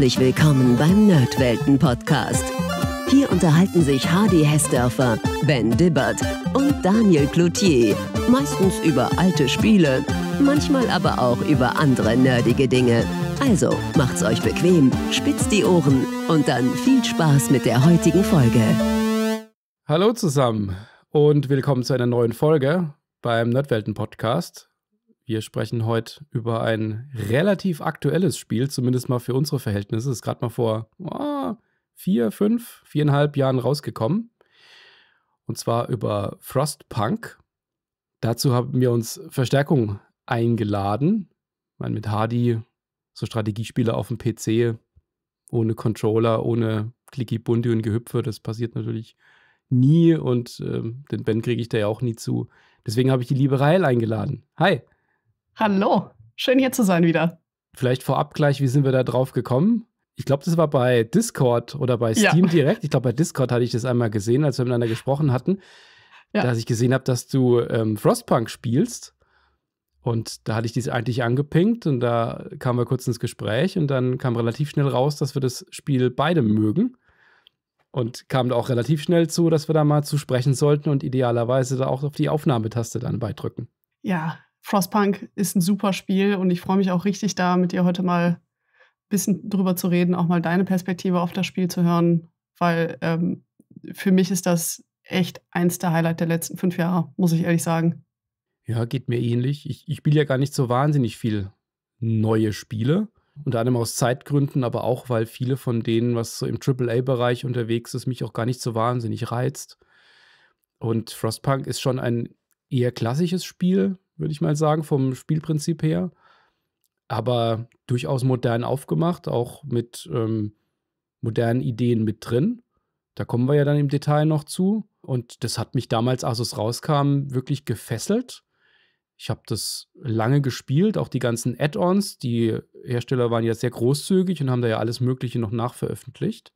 herzlich willkommen beim Nerdwelten Podcast. Hier unterhalten sich Hardy Hessdörfer, Ben Dibbert und Daniel Cloutier, meistens über alte Spiele, manchmal aber auch über andere nerdige Dinge. Also macht's euch bequem, spitzt die Ohren und dann viel Spaß mit der heutigen Folge. Hallo zusammen und willkommen zu einer neuen Folge beim Nerdwelten Podcast. Wir sprechen heute über ein relativ aktuelles Spiel, zumindest mal für unsere Verhältnisse. Ist gerade mal vor oh, vier, fünf, viereinhalb Jahren rausgekommen. Und zwar über Frostpunk. Dazu haben wir uns Verstärkung eingeladen. Ich meine, mit Hardy, so Strategiespieler auf dem PC, ohne Controller, ohne Clicky Bundy und Gehüpfe, das passiert natürlich nie und äh, den Ben kriege ich da ja auch nie zu. Deswegen habe ich die liebe Rael eingeladen. Hi! Hallo, schön hier zu sein wieder. Vielleicht vorab gleich, wie sind wir da drauf gekommen? Ich glaube, das war bei Discord oder bei Steam ja. direkt. Ich glaube, bei Discord hatte ich das einmal gesehen, als wir miteinander gesprochen hatten, ja. dass ich gesehen habe, dass du ähm, Frostpunk spielst. Und da hatte ich dies eigentlich angepinkt und da kamen wir kurz ins Gespräch und dann kam relativ schnell raus, dass wir das Spiel beide mögen. Und kam da auch relativ schnell zu, dass wir da mal zu sprechen sollten und idealerweise da auch auf die Aufnahmetaste dann beidrücken. Ja, Frostpunk ist ein super Spiel und ich freue mich auch richtig da, mit dir heute mal ein bisschen drüber zu reden, auch mal deine Perspektive auf das Spiel zu hören, weil ähm, für mich ist das echt eins der Highlight der letzten fünf Jahre, muss ich ehrlich sagen. Ja, geht mir ähnlich. Ich, ich spiele ja gar nicht so wahnsinnig viel neue Spiele. Unter anderem aus Zeitgründen, aber auch, weil viele von denen, was so im AAA-Bereich unterwegs ist, mich auch gar nicht so wahnsinnig reizt. Und Frostpunk ist schon ein eher klassisches Spiel, würde ich mal sagen, vom Spielprinzip her. Aber durchaus modern aufgemacht, auch mit ähm, modernen Ideen mit drin. Da kommen wir ja dann im Detail noch zu. Und das hat mich damals, als es rauskam, wirklich gefesselt. Ich habe das lange gespielt, auch die ganzen Add-ons. Die Hersteller waren ja sehr großzügig und haben da ja alles Mögliche noch nachveröffentlicht.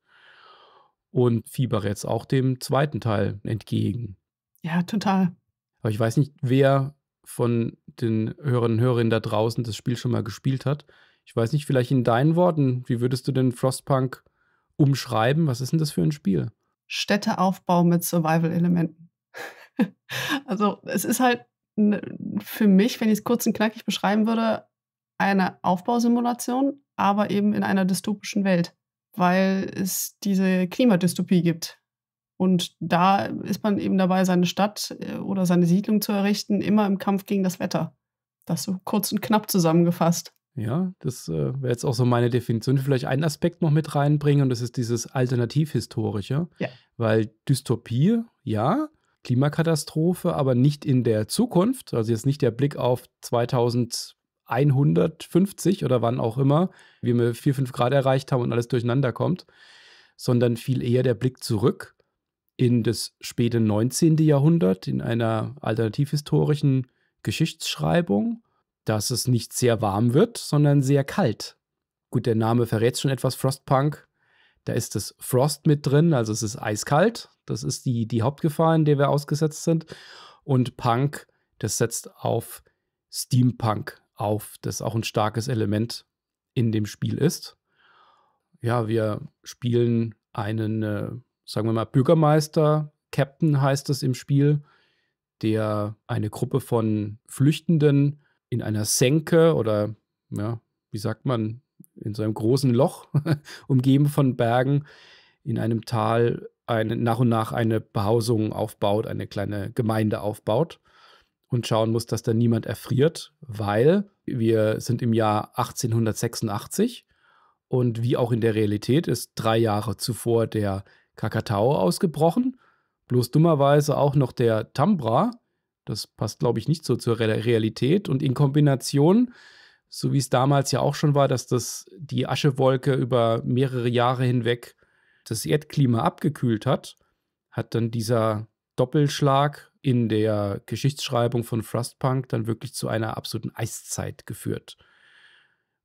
Und fieber jetzt auch dem zweiten Teil entgegen. Ja, total. Aber ich weiß nicht, wer von den Hörerinnen und Hörerinnen da draußen das Spiel schon mal gespielt hat. Ich weiß nicht, vielleicht in deinen Worten, wie würdest du denn Frostpunk umschreiben? Was ist denn das für ein Spiel? Städteaufbau mit Survival-Elementen. also es ist halt ne, für mich, wenn ich es kurz und knackig beschreiben würde, eine Aufbausimulation, aber eben in einer dystopischen Welt, weil es diese Klimadystopie gibt, und da ist man eben dabei, seine Stadt äh, oder seine Siedlung zu errichten, immer im Kampf gegen das Wetter. Das so kurz und knapp zusammengefasst. Ja, das äh, wäre jetzt auch so meine Definition. Vielleicht einen Aspekt noch mit reinbringen und das ist dieses Alternativhistorische. Ja. Weil Dystopie, ja, Klimakatastrophe, aber nicht in der Zukunft, also jetzt nicht der Blick auf 2150 oder wann auch immer, wie wir 4, 5 Grad erreicht haben und alles durcheinander kommt, sondern viel eher der Blick zurück in das späte 19. Jahrhundert in einer alternativhistorischen Geschichtsschreibung, dass es nicht sehr warm wird, sondern sehr kalt. Gut, der Name verrät schon etwas, Frostpunk. Da ist das Frost mit drin, also es ist eiskalt. Das ist die, die Hauptgefahr, in der wir ausgesetzt sind. Und Punk, das setzt auf Steampunk auf, das auch ein starkes Element in dem Spiel ist. Ja, wir spielen einen äh, sagen wir mal, Bürgermeister, Captain heißt es im Spiel, der eine Gruppe von Flüchtenden in einer Senke oder, ja, wie sagt man, in so einem großen Loch, umgeben von Bergen, in einem Tal eine, nach und nach eine Behausung aufbaut, eine kleine Gemeinde aufbaut und schauen muss, dass da niemand erfriert, weil wir sind im Jahr 1886 und wie auch in der Realität ist drei Jahre zuvor der Kakatao ausgebrochen. Bloß dummerweise auch noch der Tambra. Das passt, glaube ich, nicht so zur Re Realität. Und in Kombination, so wie es damals ja auch schon war, dass das die Aschewolke über mehrere Jahre hinweg das Erdklima abgekühlt hat, hat dann dieser Doppelschlag in der Geschichtsschreibung von Frostpunk dann wirklich zu einer absoluten Eiszeit geführt.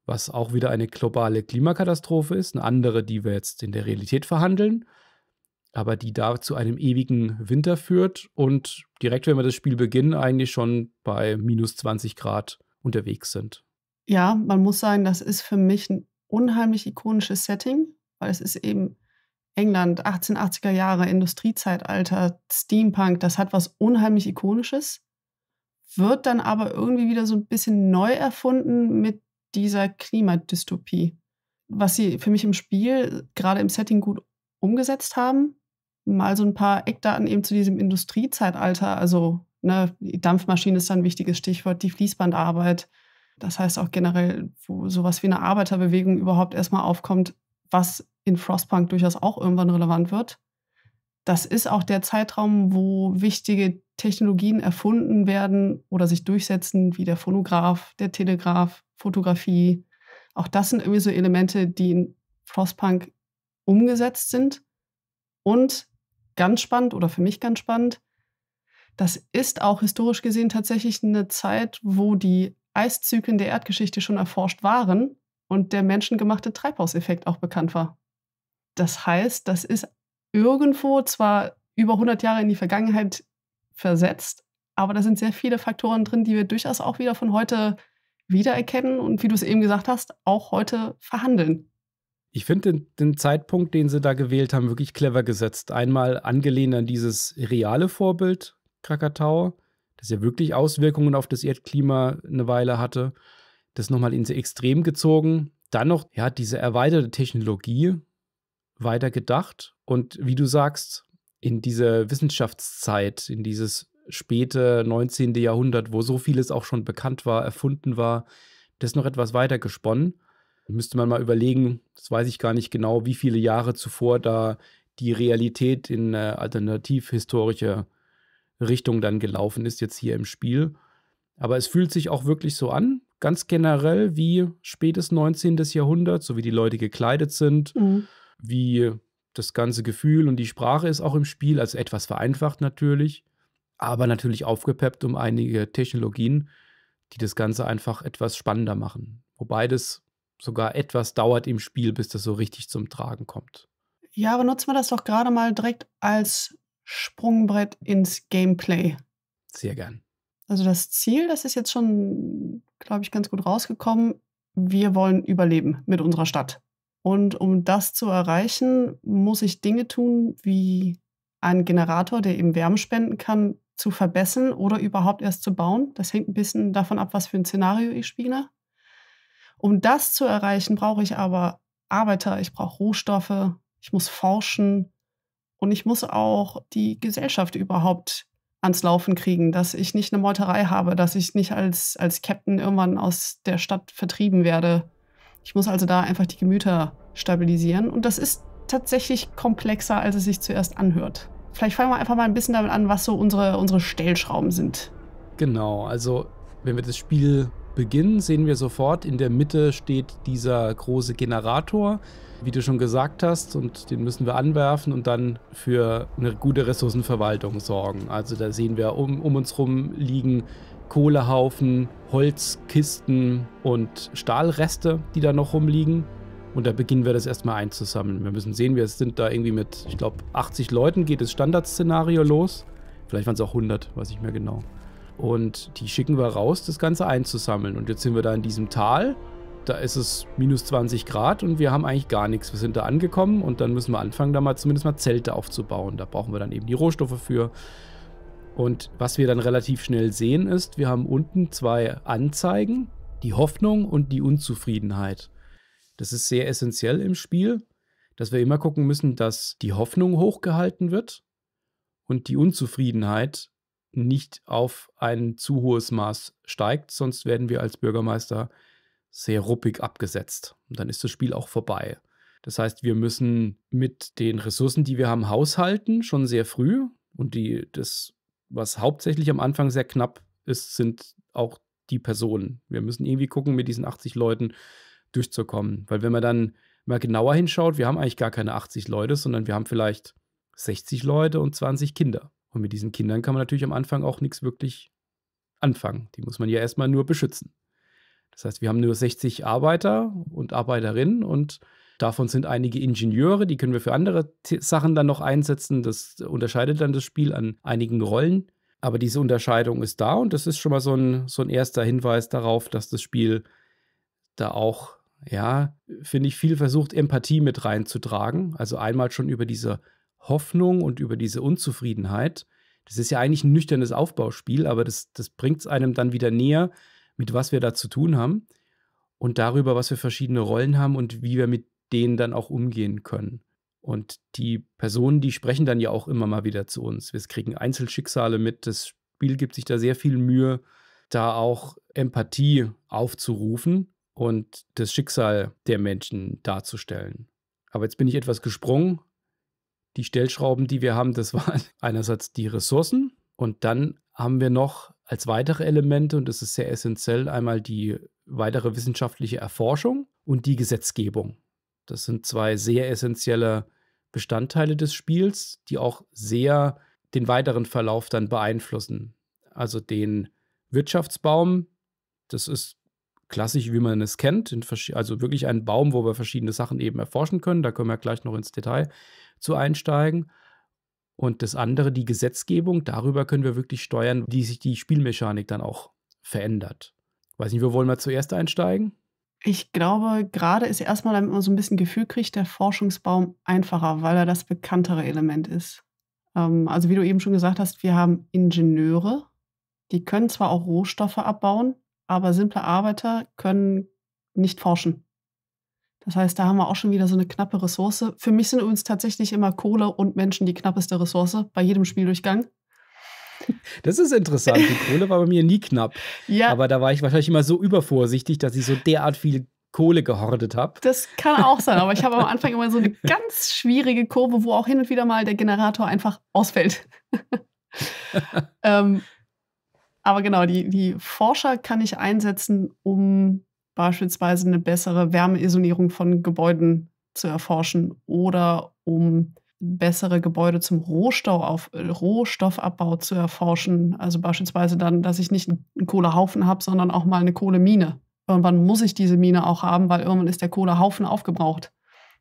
Was auch wieder eine globale Klimakatastrophe ist, eine andere, die wir jetzt in der Realität verhandeln aber die da zu einem ewigen Winter führt und direkt, wenn wir das Spiel beginnen, eigentlich schon bei minus 20 Grad unterwegs sind. Ja, man muss sagen, das ist für mich ein unheimlich ikonisches Setting, weil es ist eben England, 1880er Jahre, Industriezeitalter, Steampunk, das hat was unheimlich ikonisches, wird dann aber irgendwie wieder so ein bisschen neu erfunden mit dieser Klimadystopie. Was sie für mich im Spiel, gerade im Setting gut umgesetzt haben, mal so ein paar Eckdaten eben zu diesem Industriezeitalter. Also ne, die Dampfmaschine ist ein wichtiges Stichwort, die Fließbandarbeit. Das heißt auch generell, wo sowas wie eine Arbeiterbewegung überhaupt erstmal aufkommt, was in Frostpunk durchaus auch irgendwann relevant wird. Das ist auch der Zeitraum, wo wichtige Technologien erfunden werden oder sich durchsetzen, wie der Phonograph, der Telegraph, Fotografie. Auch das sind irgendwie so Elemente, die in Frostpunk umgesetzt sind. Und ganz spannend oder für mich ganz spannend. Das ist auch historisch gesehen tatsächlich eine Zeit, wo die Eiszyklen der Erdgeschichte schon erforscht waren und der menschengemachte Treibhauseffekt auch bekannt war. Das heißt, das ist irgendwo zwar über 100 Jahre in die Vergangenheit versetzt, aber da sind sehr viele Faktoren drin, die wir durchaus auch wieder von heute wiedererkennen und wie du es eben gesagt hast, auch heute verhandeln. Ich finde den, den, Zeitpunkt, den sie da gewählt haben, wirklich clever gesetzt. Einmal angelehnt an dieses reale Vorbild Krakatau, das ja wirklich Auswirkungen auf das Erdklima eine Weile hatte. Das nochmal ins Extrem gezogen. Dann noch, ja, diese erweiterte Technologie weiter gedacht. Und wie du sagst, in dieser Wissenschaftszeit, in dieses späte 19. Jahrhundert, wo so vieles auch schon bekannt war, erfunden war, das noch etwas weiter gesponnen müsste man mal überlegen, das weiß ich gar nicht genau, wie viele Jahre zuvor da die Realität in äh, alternativhistorische Richtung dann gelaufen ist, jetzt hier im Spiel. Aber es fühlt sich auch wirklich so an, ganz generell, wie spätes 19. Jahrhundert, so wie die Leute gekleidet sind, mhm. wie das ganze Gefühl und die Sprache ist auch im Spiel, also etwas vereinfacht natürlich, aber natürlich aufgepeppt um einige Technologien, die das Ganze einfach etwas spannender machen. Wobei das sogar etwas dauert im Spiel, bis das so richtig zum Tragen kommt. Ja, aber nutzen wir das doch gerade mal direkt als Sprungbrett ins Gameplay. Sehr gern. Also das Ziel, das ist jetzt schon, glaube ich, ganz gut rausgekommen. Wir wollen überleben mit unserer Stadt. Und um das zu erreichen, muss ich Dinge tun, wie einen Generator, der eben Wärme spenden kann, zu verbessern oder überhaupt erst zu bauen. Das hängt ein bisschen davon ab, was für ein Szenario ich spiele. Um das zu erreichen, brauche ich aber Arbeiter, ich brauche Rohstoffe, ich muss forschen und ich muss auch die Gesellschaft überhaupt ans Laufen kriegen, dass ich nicht eine Meuterei habe, dass ich nicht als, als Captain irgendwann aus der Stadt vertrieben werde. Ich muss also da einfach die Gemüter stabilisieren und das ist tatsächlich komplexer, als es sich zuerst anhört. Vielleicht fangen wir einfach mal ein bisschen damit an, was so unsere, unsere Stellschrauben sind. Genau, also wenn wir das Spiel Beginn sehen wir sofort, in der Mitte steht dieser große Generator, wie du schon gesagt hast, und den müssen wir anwerfen und dann für eine gute Ressourcenverwaltung sorgen. Also da sehen wir um, um uns rum liegen Kohlehaufen, Holzkisten und Stahlreste, die da noch rumliegen. Und da beginnen wir das erstmal einzusammeln. Wir müssen sehen, wir sind da irgendwie mit, ich glaube, 80 Leuten geht das Standardszenario los. Vielleicht waren es auch 100, weiß ich mehr genau. Und die schicken wir raus, das Ganze einzusammeln. Und jetzt sind wir da in diesem Tal. Da ist es minus 20 Grad und wir haben eigentlich gar nichts. Wir sind da angekommen und dann müssen wir anfangen, da mal zumindest mal Zelte aufzubauen. Da brauchen wir dann eben die Rohstoffe für. Und was wir dann relativ schnell sehen ist, wir haben unten zwei Anzeigen, die Hoffnung und die Unzufriedenheit. Das ist sehr essentiell im Spiel, dass wir immer gucken müssen, dass die Hoffnung hochgehalten wird und die Unzufriedenheit nicht auf ein zu hohes Maß steigt, sonst werden wir als Bürgermeister sehr ruppig abgesetzt. Und dann ist das Spiel auch vorbei. Das heißt, wir müssen mit den Ressourcen, die wir haben, haushalten, schon sehr früh. Und die, das, was hauptsächlich am Anfang sehr knapp ist, sind auch die Personen. Wir müssen irgendwie gucken, mit diesen 80 Leuten durchzukommen. Weil wenn man dann mal genauer hinschaut, wir haben eigentlich gar keine 80 Leute, sondern wir haben vielleicht 60 Leute und 20 Kinder. Und mit diesen Kindern kann man natürlich am Anfang auch nichts wirklich anfangen. Die muss man ja erstmal nur beschützen. Das heißt, wir haben nur 60 Arbeiter und Arbeiterinnen und davon sind einige Ingenieure, die können wir für andere Sachen dann noch einsetzen. Das unterscheidet dann das Spiel an einigen Rollen. Aber diese Unterscheidung ist da und das ist schon mal so ein, so ein erster Hinweis darauf, dass das Spiel da auch, ja, finde ich, viel versucht, Empathie mit reinzutragen. Also einmal schon über diese Hoffnung und über diese Unzufriedenheit. Das ist ja eigentlich ein nüchternes Aufbauspiel, aber das, das bringt es einem dann wieder näher, mit was wir da zu tun haben und darüber, was wir verschiedene Rollen haben und wie wir mit denen dann auch umgehen können. Und die Personen, die sprechen dann ja auch immer mal wieder zu uns. Wir kriegen Einzelschicksale mit. Das Spiel gibt sich da sehr viel Mühe, da auch Empathie aufzurufen und das Schicksal der Menschen darzustellen. Aber jetzt bin ich etwas gesprungen, die Stellschrauben, die wir haben, das waren einerseits die Ressourcen und dann haben wir noch als weitere Elemente, und das ist sehr essentiell, einmal die weitere wissenschaftliche Erforschung und die Gesetzgebung. Das sind zwei sehr essentielle Bestandteile des Spiels, die auch sehr den weiteren Verlauf dann beeinflussen. Also den Wirtschaftsbaum, das ist klassisch, wie man es kennt, also wirklich ein Baum, wo wir verschiedene Sachen eben erforschen können. Da können wir gleich noch ins Detail zu einsteigen. Und das andere, die Gesetzgebung, darüber können wir wirklich steuern, wie sich die Spielmechanik dann auch verändert. Weiß nicht, wo wollen wir zuerst einsteigen? Ich glaube, gerade ist erstmal, damit man so ein bisschen Gefühl kriegt, der Forschungsbaum einfacher, weil er das bekanntere Element ist. Ähm, also wie du eben schon gesagt hast, wir haben Ingenieure, die können zwar auch Rohstoffe abbauen, aber simple Arbeiter können nicht forschen. Das heißt, da haben wir auch schon wieder so eine knappe Ressource. Für mich sind übrigens tatsächlich immer Kohle und Menschen die knappeste Ressource bei jedem Spieldurchgang. Das ist interessant. Die Kohle war bei mir nie knapp. Ja. Aber da war ich wahrscheinlich immer so übervorsichtig, dass ich so derart viel Kohle gehortet habe. Das kann auch sein, aber ich habe am Anfang immer so eine ganz schwierige Kurve, wo auch hin und wieder mal der Generator einfach ausfällt. ähm, aber genau, die, die Forscher kann ich einsetzen, um beispielsweise eine bessere Wärmeisolierung von Gebäuden zu erforschen oder um bessere Gebäude zum Rohstoffauf äh, Rohstoffabbau zu erforschen. Also beispielsweise dann, dass ich nicht einen Kohlehaufen habe, sondern auch mal eine Kohlemine. Irgendwann muss ich diese Mine auch haben, weil irgendwann ist der Kohlehaufen aufgebraucht.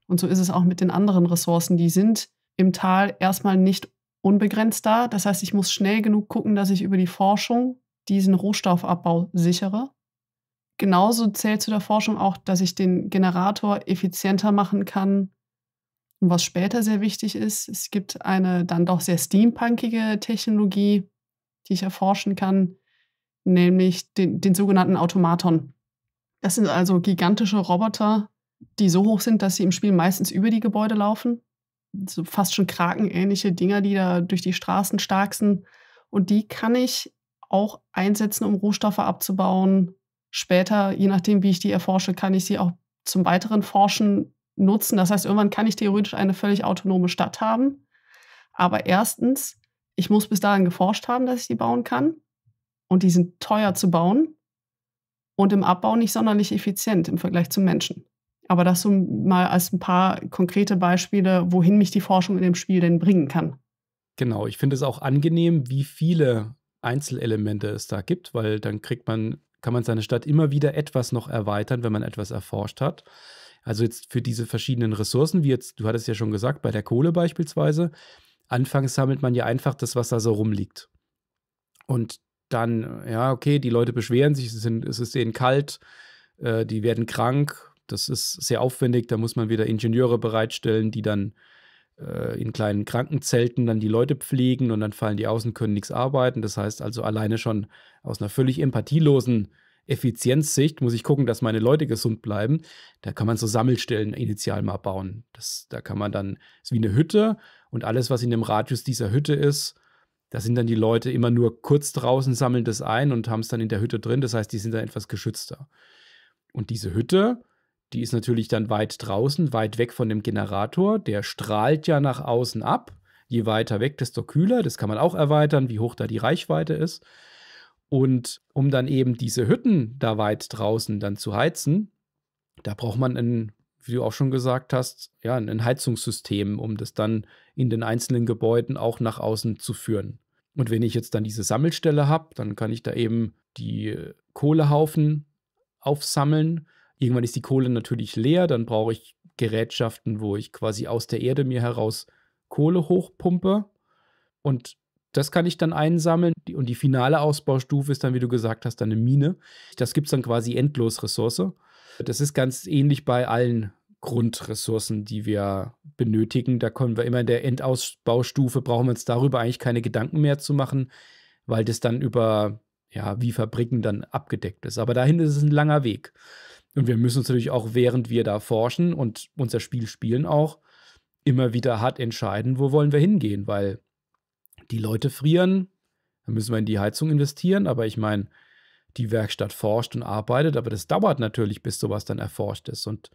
Und so ist es auch mit den anderen Ressourcen. Die sind im Tal erstmal nicht unbegrenzt da. Das heißt, ich muss schnell genug gucken, dass ich über die Forschung diesen Rohstoffabbau sichere. Genauso zählt zu der Forschung auch, dass ich den Generator effizienter machen kann. Und was später sehr wichtig ist, es gibt eine dann doch sehr steampunkige Technologie, die ich erforschen kann, nämlich den, den sogenannten Automaton. Das sind also gigantische Roboter, die so hoch sind, dass sie im Spiel meistens über die Gebäude laufen so fast schon krakenähnliche Dinger, die da durch die Straßen starksen. Und die kann ich auch einsetzen, um Rohstoffe abzubauen. Später, je nachdem, wie ich die erforsche, kann ich sie auch zum weiteren Forschen nutzen. Das heißt, irgendwann kann ich theoretisch eine völlig autonome Stadt haben. Aber erstens, ich muss bis dahin geforscht haben, dass ich die bauen kann. Und die sind teuer zu bauen und im Abbau nicht sonderlich effizient im Vergleich zum Menschen. Aber das so mal als ein paar konkrete Beispiele, wohin mich die Forschung in dem Spiel denn bringen kann. Genau, ich finde es auch angenehm, wie viele Einzelelemente es da gibt, weil dann kriegt man, kann man seine Stadt immer wieder etwas noch erweitern, wenn man etwas erforscht hat. Also jetzt für diese verschiedenen Ressourcen, wie jetzt, du hattest ja schon gesagt, bei der Kohle beispielsweise, anfangs sammelt man ja einfach das, was da so rumliegt. Und dann, ja, okay, die Leute beschweren sich, es ist, es ist denen kalt, äh, die werden krank, das ist sehr aufwendig, da muss man wieder Ingenieure bereitstellen, die dann äh, in kleinen Krankenzelten dann die Leute pflegen und dann fallen die aus und können nichts arbeiten. Das heißt also alleine schon aus einer völlig empathielosen Effizienzsicht muss ich gucken, dass meine Leute gesund bleiben. Da kann man so Sammelstellen initial mal bauen. Das, da kann man dann, ist wie eine Hütte und alles, was in dem Radius dieser Hütte ist, da sind dann die Leute immer nur kurz draußen, sammeln das ein und haben es dann in der Hütte drin. Das heißt, die sind dann etwas geschützter. Und diese Hütte die ist natürlich dann weit draußen, weit weg von dem Generator. Der strahlt ja nach außen ab. Je weiter weg, desto kühler. Das kann man auch erweitern, wie hoch da die Reichweite ist. Und um dann eben diese Hütten da weit draußen dann zu heizen, da braucht man einen wie du auch schon gesagt hast, ja, ein Heizungssystem, um das dann in den einzelnen Gebäuden auch nach außen zu führen. Und wenn ich jetzt dann diese Sammelstelle habe, dann kann ich da eben die Kohlehaufen aufsammeln Irgendwann ist die Kohle natürlich leer, dann brauche ich Gerätschaften, wo ich quasi aus der Erde mir heraus Kohle hochpumpe. Und das kann ich dann einsammeln. Und die finale Ausbaustufe ist dann, wie du gesagt hast, dann eine Mine. Das gibt es dann quasi endlos Ressource. Das ist ganz ähnlich bei allen Grundressourcen, die wir benötigen. Da kommen wir immer in der Endausbaustufe, brauchen wir uns darüber eigentlich keine Gedanken mehr zu machen, weil das dann über, ja, wie Fabriken dann abgedeckt ist. Aber dahin ist es ein langer Weg. Und wir müssen uns natürlich auch, während wir da forschen und unser Spiel spielen, auch immer wieder hart entscheiden, wo wollen wir hingehen, weil die Leute frieren, dann müssen wir in die Heizung investieren, aber ich meine, die Werkstatt forscht und arbeitet, aber das dauert natürlich, bis sowas dann erforscht ist. Und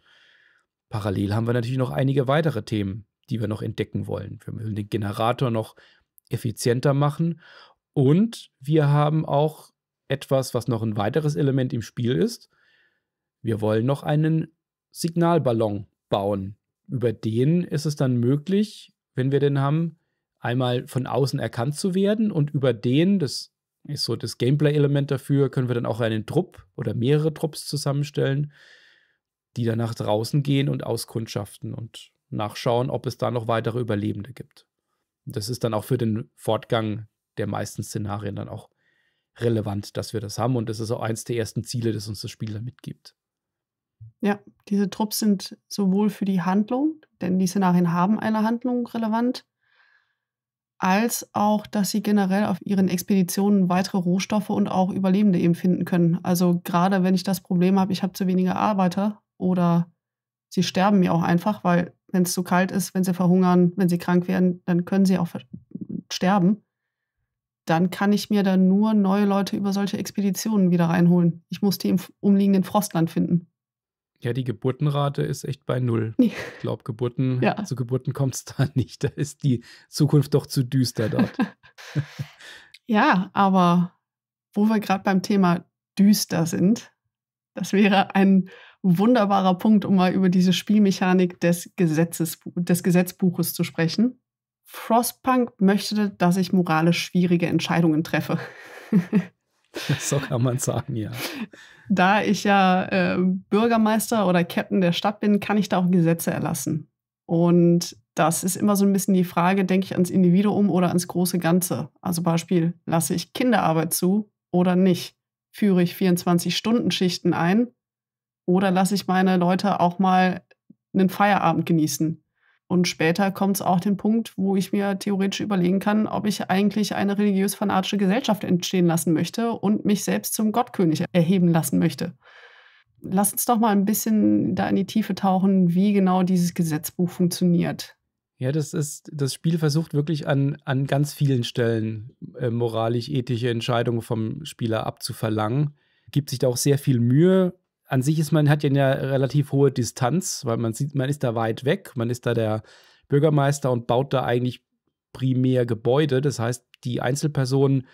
parallel haben wir natürlich noch einige weitere Themen, die wir noch entdecken wollen. Wir müssen den Generator noch effizienter machen und wir haben auch etwas, was noch ein weiteres Element im Spiel ist, wir wollen noch einen Signalballon bauen. Über den ist es dann möglich, wenn wir den haben, einmal von außen erkannt zu werden und über den, das ist so das Gameplay-Element dafür, können wir dann auch einen Trupp oder mehrere Trupps zusammenstellen, die dann nach draußen gehen und auskundschaften und nachschauen, ob es da noch weitere Überlebende gibt. Das ist dann auch für den Fortgang der meisten Szenarien dann auch relevant, dass wir das haben und das ist auch eins der ersten Ziele, das uns das Spiel damit gibt. Ja, diese Trupps sind sowohl für die Handlung, denn die Szenarien haben eine Handlung relevant, als auch, dass sie generell auf ihren Expeditionen weitere Rohstoffe und auch Überlebende eben finden können. Also gerade wenn ich das Problem habe, ich habe zu wenige Arbeiter oder sie sterben mir auch einfach, weil wenn es zu kalt ist, wenn sie verhungern, wenn sie krank werden, dann können sie auch sterben. Dann kann ich mir dann nur neue Leute über solche Expeditionen wieder reinholen. Ich muss die im umliegenden Frostland finden. Ja, die Geburtenrate ist echt bei null. Ich glaube, Geburten, ja. zu Geburten kommt es da nicht. Da ist die Zukunft doch zu düster dort. ja, aber wo wir gerade beim Thema düster sind, das wäre ein wunderbarer Punkt, um mal über diese Spielmechanik des, Gesetzes, des Gesetzbuches zu sprechen. Frostpunk möchte, dass ich moralisch schwierige Entscheidungen treffe. So kann man sagen, ja. Da ich ja äh, Bürgermeister oder Captain der Stadt bin, kann ich da auch Gesetze erlassen. Und das ist immer so ein bisschen die Frage, denke ich ans Individuum oder ans große Ganze. Also Beispiel, lasse ich Kinderarbeit zu oder nicht? Führe ich 24-Stunden-Schichten ein oder lasse ich meine Leute auch mal einen Feierabend genießen? Und später kommt es auch den Punkt, wo ich mir theoretisch überlegen kann, ob ich eigentlich eine religiös-fanatische Gesellschaft entstehen lassen möchte und mich selbst zum Gottkönig erheben lassen möchte. Lass uns doch mal ein bisschen da in die Tiefe tauchen, wie genau dieses Gesetzbuch funktioniert. Ja, das ist, das Spiel versucht wirklich an, an ganz vielen Stellen äh, moralisch-ethische Entscheidungen vom Spieler abzuverlangen. Gibt sich da auch sehr viel Mühe, an sich ist man, hat ja eine relativ hohe Distanz, weil man sieht, man ist da weit weg, man ist da der Bürgermeister und baut da eigentlich primär Gebäude. Das heißt, die Einzelpersonen,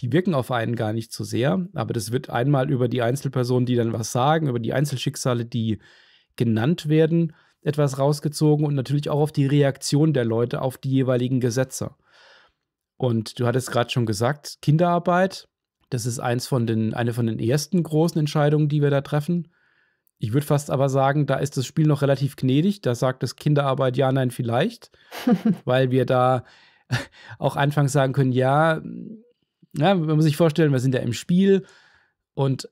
die wirken auf einen gar nicht so sehr, aber das wird einmal über die Einzelpersonen, die dann was sagen, über die Einzelschicksale, die genannt werden, etwas rausgezogen und natürlich auch auf die Reaktion der Leute auf die jeweiligen Gesetze. Und du hattest gerade schon gesagt, Kinderarbeit, das ist eins von den, eine von den ersten großen Entscheidungen, die wir da treffen. Ich würde fast aber sagen, da ist das Spiel noch relativ gnädig. Da sagt das Kinderarbeit ja, nein, vielleicht, weil wir da auch anfangs sagen können, ja, ja, man muss sich vorstellen, wir sind ja im Spiel und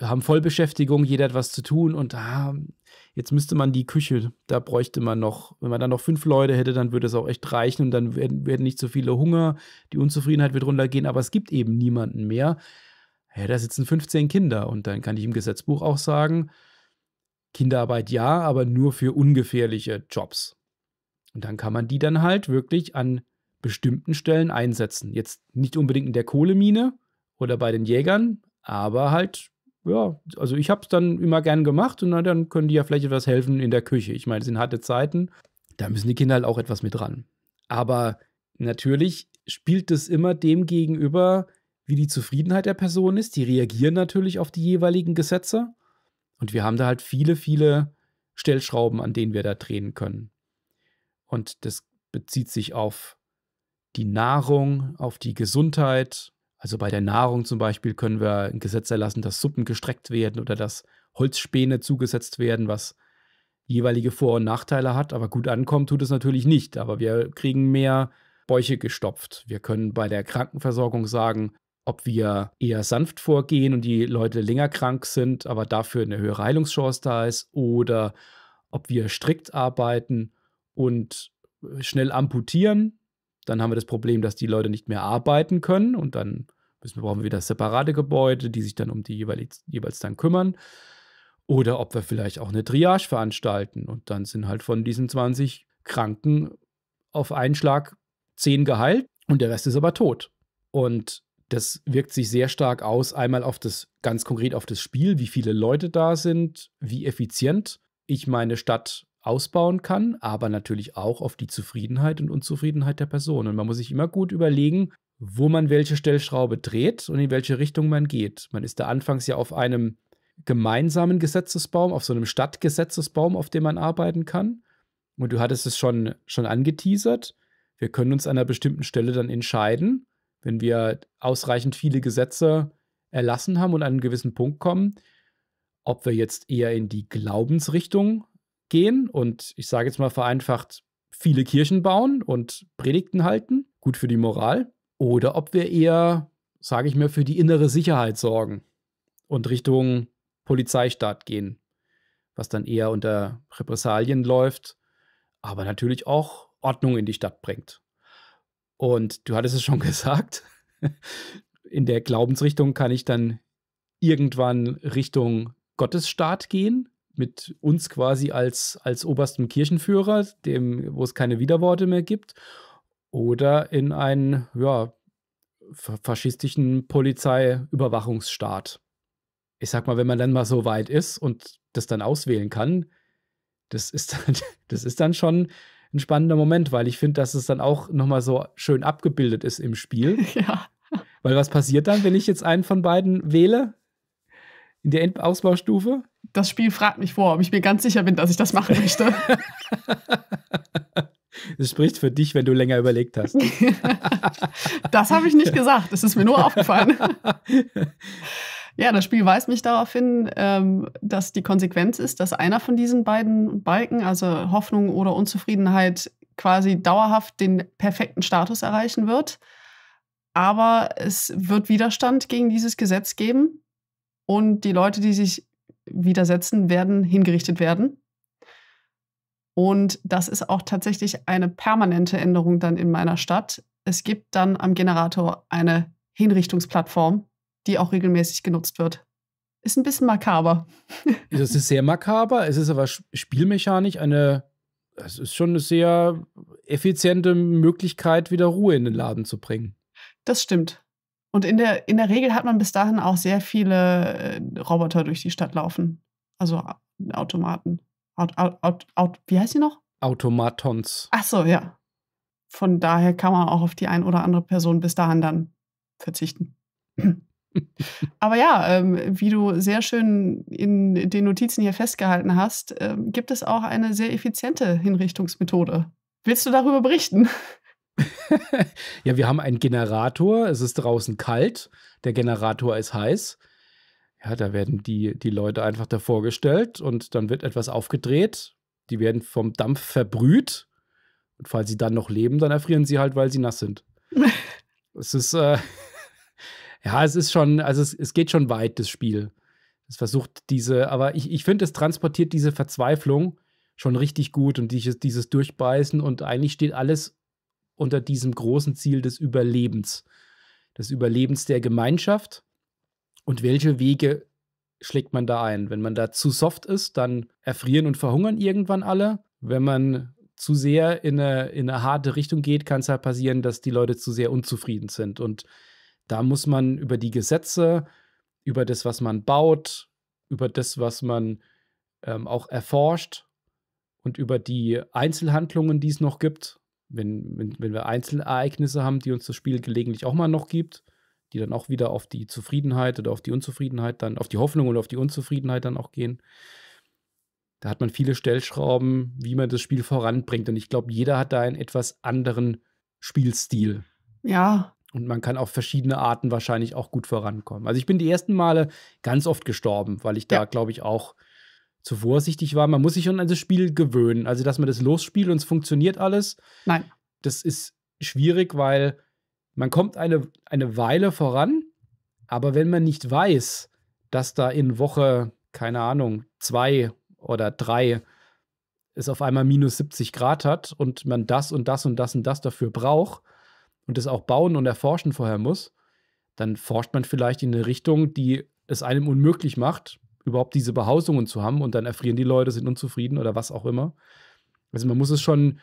haben Vollbeschäftigung, jeder hat was zu tun und da ah, Jetzt müsste man die Küche, da bräuchte man noch, wenn man da noch fünf Leute hätte, dann würde es auch echt reichen und dann werden, werden nicht so viele Hunger, die Unzufriedenheit wird runtergehen, aber es gibt eben niemanden mehr. Ja, da sitzen 15 Kinder und dann kann ich im Gesetzbuch auch sagen, Kinderarbeit ja, aber nur für ungefährliche Jobs. Und dann kann man die dann halt wirklich an bestimmten Stellen einsetzen. Jetzt nicht unbedingt in der Kohlemine oder bei den Jägern, aber halt ja, also ich habe es dann immer gern gemacht und na, dann können die ja vielleicht etwas helfen in der Küche. Ich meine, es sind harte Zeiten, da müssen die Kinder halt auch etwas mit dran. Aber natürlich spielt es immer dem gegenüber, wie die Zufriedenheit der Person ist. Die reagieren natürlich auf die jeweiligen Gesetze. Und wir haben da halt viele, viele Stellschrauben, an denen wir da drehen können. Und das bezieht sich auf die Nahrung, auf die Gesundheit, also bei der Nahrung zum Beispiel können wir ein Gesetz erlassen, dass Suppen gestreckt werden oder dass Holzspäne zugesetzt werden, was jeweilige Vor- und Nachteile hat. Aber gut ankommt, tut es natürlich nicht. Aber wir kriegen mehr Bäuche gestopft. Wir können bei der Krankenversorgung sagen, ob wir eher sanft vorgehen und die Leute länger krank sind, aber dafür eine höhere Heilungschance da ist, oder ob wir strikt arbeiten und äh, schnell amputieren. Dann haben wir das Problem, dass die Leute nicht mehr arbeiten können und dann müssen, brauchen wir wieder separate Gebäude, die sich dann um die jeweils, jeweils dann kümmern. Oder ob wir vielleicht auch eine Triage veranstalten. Und dann sind halt von diesen 20 Kranken auf einen Schlag 10 geheilt und der Rest ist aber tot. Und das wirkt sich sehr stark aus, einmal auf das, ganz konkret auf das Spiel, wie viele Leute da sind, wie effizient ich meine Stadt ausbauen kann, aber natürlich auch auf die Zufriedenheit und Unzufriedenheit der Person. Und Man muss sich immer gut überlegen, wo man welche Stellschraube dreht und in welche Richtung man geht. Man ist da anfangs ja auf einem gemeinsamen Gesetzesbaum, auf so einem Stadtgesetzesbaum, auf dem man arbeiten kann. Und du hattest es schon, schon angeteasert. Wir können uns an einer bestimmten Stelle dann entscheiden, wenn wir ausreichend viele Gesetze erlassen haben und an einen gewissen Punkt kommen, ob wir jetzt eher in die Glaubensrichtung gehen und ich sage jetzt mal vereinfacht, viele Kirchen bauen und Predigten halten, gut für die Moral, oder ob wir eher, sage ich mal, für die innere Sicherheit sorgen und Richtung Polizeistaat gehen, was dann eher unter Repressalien läuft, aber natürlich auch Ordnung in die Stadt bringt. Und du hattest es schon gesagt, in der Glaubensrichtung kann ich dann irgendwann Richtung Gottesstaat gehen, mit uns quasi als, als oberstem Kirchenführer, dem, wo es keine Widerworte mehr gibt oder in einen ja, faschistischen Polizeiüberwachungsstaat. Ich sag mal, wenn man dann mal so weit ist und das dann auswählen kann, das ist dann, das ist dann schon ein spannender Moment, weil ich finde, dass es dann auch nochmal so schön abgebildet ist im Spiel. Ja. Weil was passiert dann, wenn ich jetzt einen von beiden wähle? In der Endausbaustufe? Das Spiel fragt mich vor, ob ich mir ganz sicher bin, dass ich das machen möchte. Es spricht für dich, wenn du länger überlegt hast. das habe ich nicht gesagt. Es ist mir nur aufgefallen. Ja, das Spiel weist mich darauf hin, ähm, dass die Konsequenz ist, dass einer von diesen beiden Balken, also Hoffnung oder Unzufriedenheit, quasi dauerhaft den perfekten Status erreichen wird. Aber es wird Widerstand gegen dieses Gesetz geben und die Leute, die sich widersetzen, werden hingerichtet werden. Und das ist auch tatsächlich eine permanente Änderung dann in meiner Stadt. Es gibt dann am Generator eine Hinrichtungsplattform, die auch regelmäßig genutzt wird. Ist ein bisschen makaber. Es ist sehr makaber. Es ist aber spielmechanisch eine, es ist schon eine sehr effiziente Möglichkeit, wieder Ruhe in den Laden zu bringen. Das stimmt. Und in der, in der Regel hat man bis dahin auch sehr viele äh, Roboter durch die Stadt laufen. Also äh, Automaten. Out, out, out, out, wie heißt sie noch? Automatons. Ach so, ja. Von daher kann man auch auf die ein oder andere Person bis dahin dann verzichten. Aber ja, ähm, wie du sehr schön in den Notizen hier festgehalten hast, ähm, gibt es auch eine sehr effiziente Hinrichtungsmethode. Willst du darüber berichten? ja, wir haben einen Generator, es ist draußen kalt, der Generator ist heiß. Ja, da werden die, die Leute einfach davor gestellt und dann wird etwas aufgedreht. Die werden vom Dampf verbrüht. Und falls sie dann noch leben, dann erfrieren sie halt, weil sie nass sind. es ist, äh, ja, es ist schon, also es, es geht schon weit, das Spiel. Es versucht diese, aber ich, ich finde, es transportiert diese Verzweiflung schon richtig gut und dieses, dieses Durchbeißen und eigentlich steht alles unter diesem großen Ziel des Überlebens. Des Überlebens der Gemeinschaft und welche Wege schlägt man da ein? Wenn man da zu soft ist, dann erfrieren und verhungern irgendwann alle. Wenn man zu sehr in eine, in eine harte Richtung geht, kann es halt passieren, dass die Leute zu sehr unzufrieden sind. Und da muss man über die Gesetze, über das, was man baut, über das, was man ähm, auch erforscht und über die Einzelhandlungen, die es noch gibt, wenn, wenn, wenn wir Einzelereignisse haben, die uns das Spiel gelegentlich auch mal noch gibt, die dann auch wieder auf die Zufriedenheit oder auf die Unzufriedenheit dann, auf die Hoffnung oder auf die Unzufriedenheit dann auch gehen. Da hat man viele Stellschrauben, wie man das Spiel voranbringt. Und ich glaube, jeder hat da einen etwas anderen Spielstil. Ja. Und man kann auf verschiedene Arten wahrscheinlich auch gut vorankommen. Also ich bin die ersten Male ganz oft gestorben, weil ich da, ja. glaube ich, auch zu vorsichtig war. Man muss sich an das Spiel gewöhnen. Also, dass man das losspielt und es funktioniert alles. Nein. Das ist schwierig, weil man kommt eine, eine Weile voran, aber wenn man nicht weiß, dass da in Woche, keine Ahnung, zwei oder drei es auf einmal minus 70 Grad hat und man das und das und das und das dafür braucht und das auch bauen und erforschen vorher muss, dann forscht man vielleicht in eine Richtung, die es einem unmöglich macht, überhaupt diese Behausungen zu haben und dann erfrieren die Leute, sind unzufrieden oder was auch immer. Also man muss es schon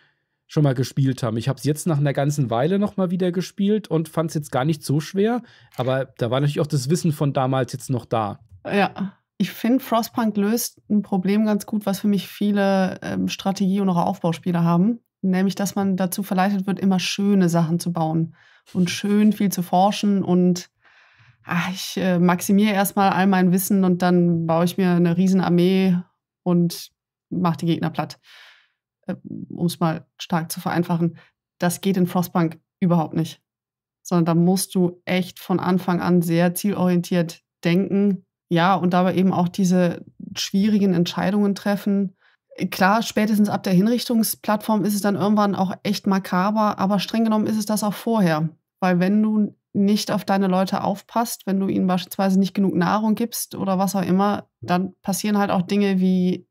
schon mal gespielt haben. Ich habe es jetzt nach einer ganzen Weile noch mal wieder gespielt und fand es jetzt gar nicht so schwer, aber da war natürlich auch das Wissen von damals jetzt noch da. Ja, ich finde, Frostpunk löst ein Problem ganz gut, was für mich viele ähm, Strategie- und auch Aufbauspieler haben, nämlich dass man dazu verleitet wird, immer schöne Sachen zu bauen und schön viel zu forschen und ach, ich äh, maximiere erstmal all mein Wissen und dann baue ich mir eine Riesenarmee und mache die Gegner platt um es mal stark zu vereinfachen, das geht in Frostbank überhaupt nicht. Sondern da musst du echt von Anfang an sehr zielorientiert denken. Ja, und dabei eben auch diese schwierigen Entscheidungen treffen. Klar, spätestens ab der Hinrichtungsplattform ist es dann irgendwann auch echt makaber, aber streng genommen ist es das auch vorher. Weil wenn du nicht auf deine Leute aufpasst, wenn du ihnen beispielsweise nicht genug Nahrung gibst oder was auch immer, dann passieren halt auch Dinge wie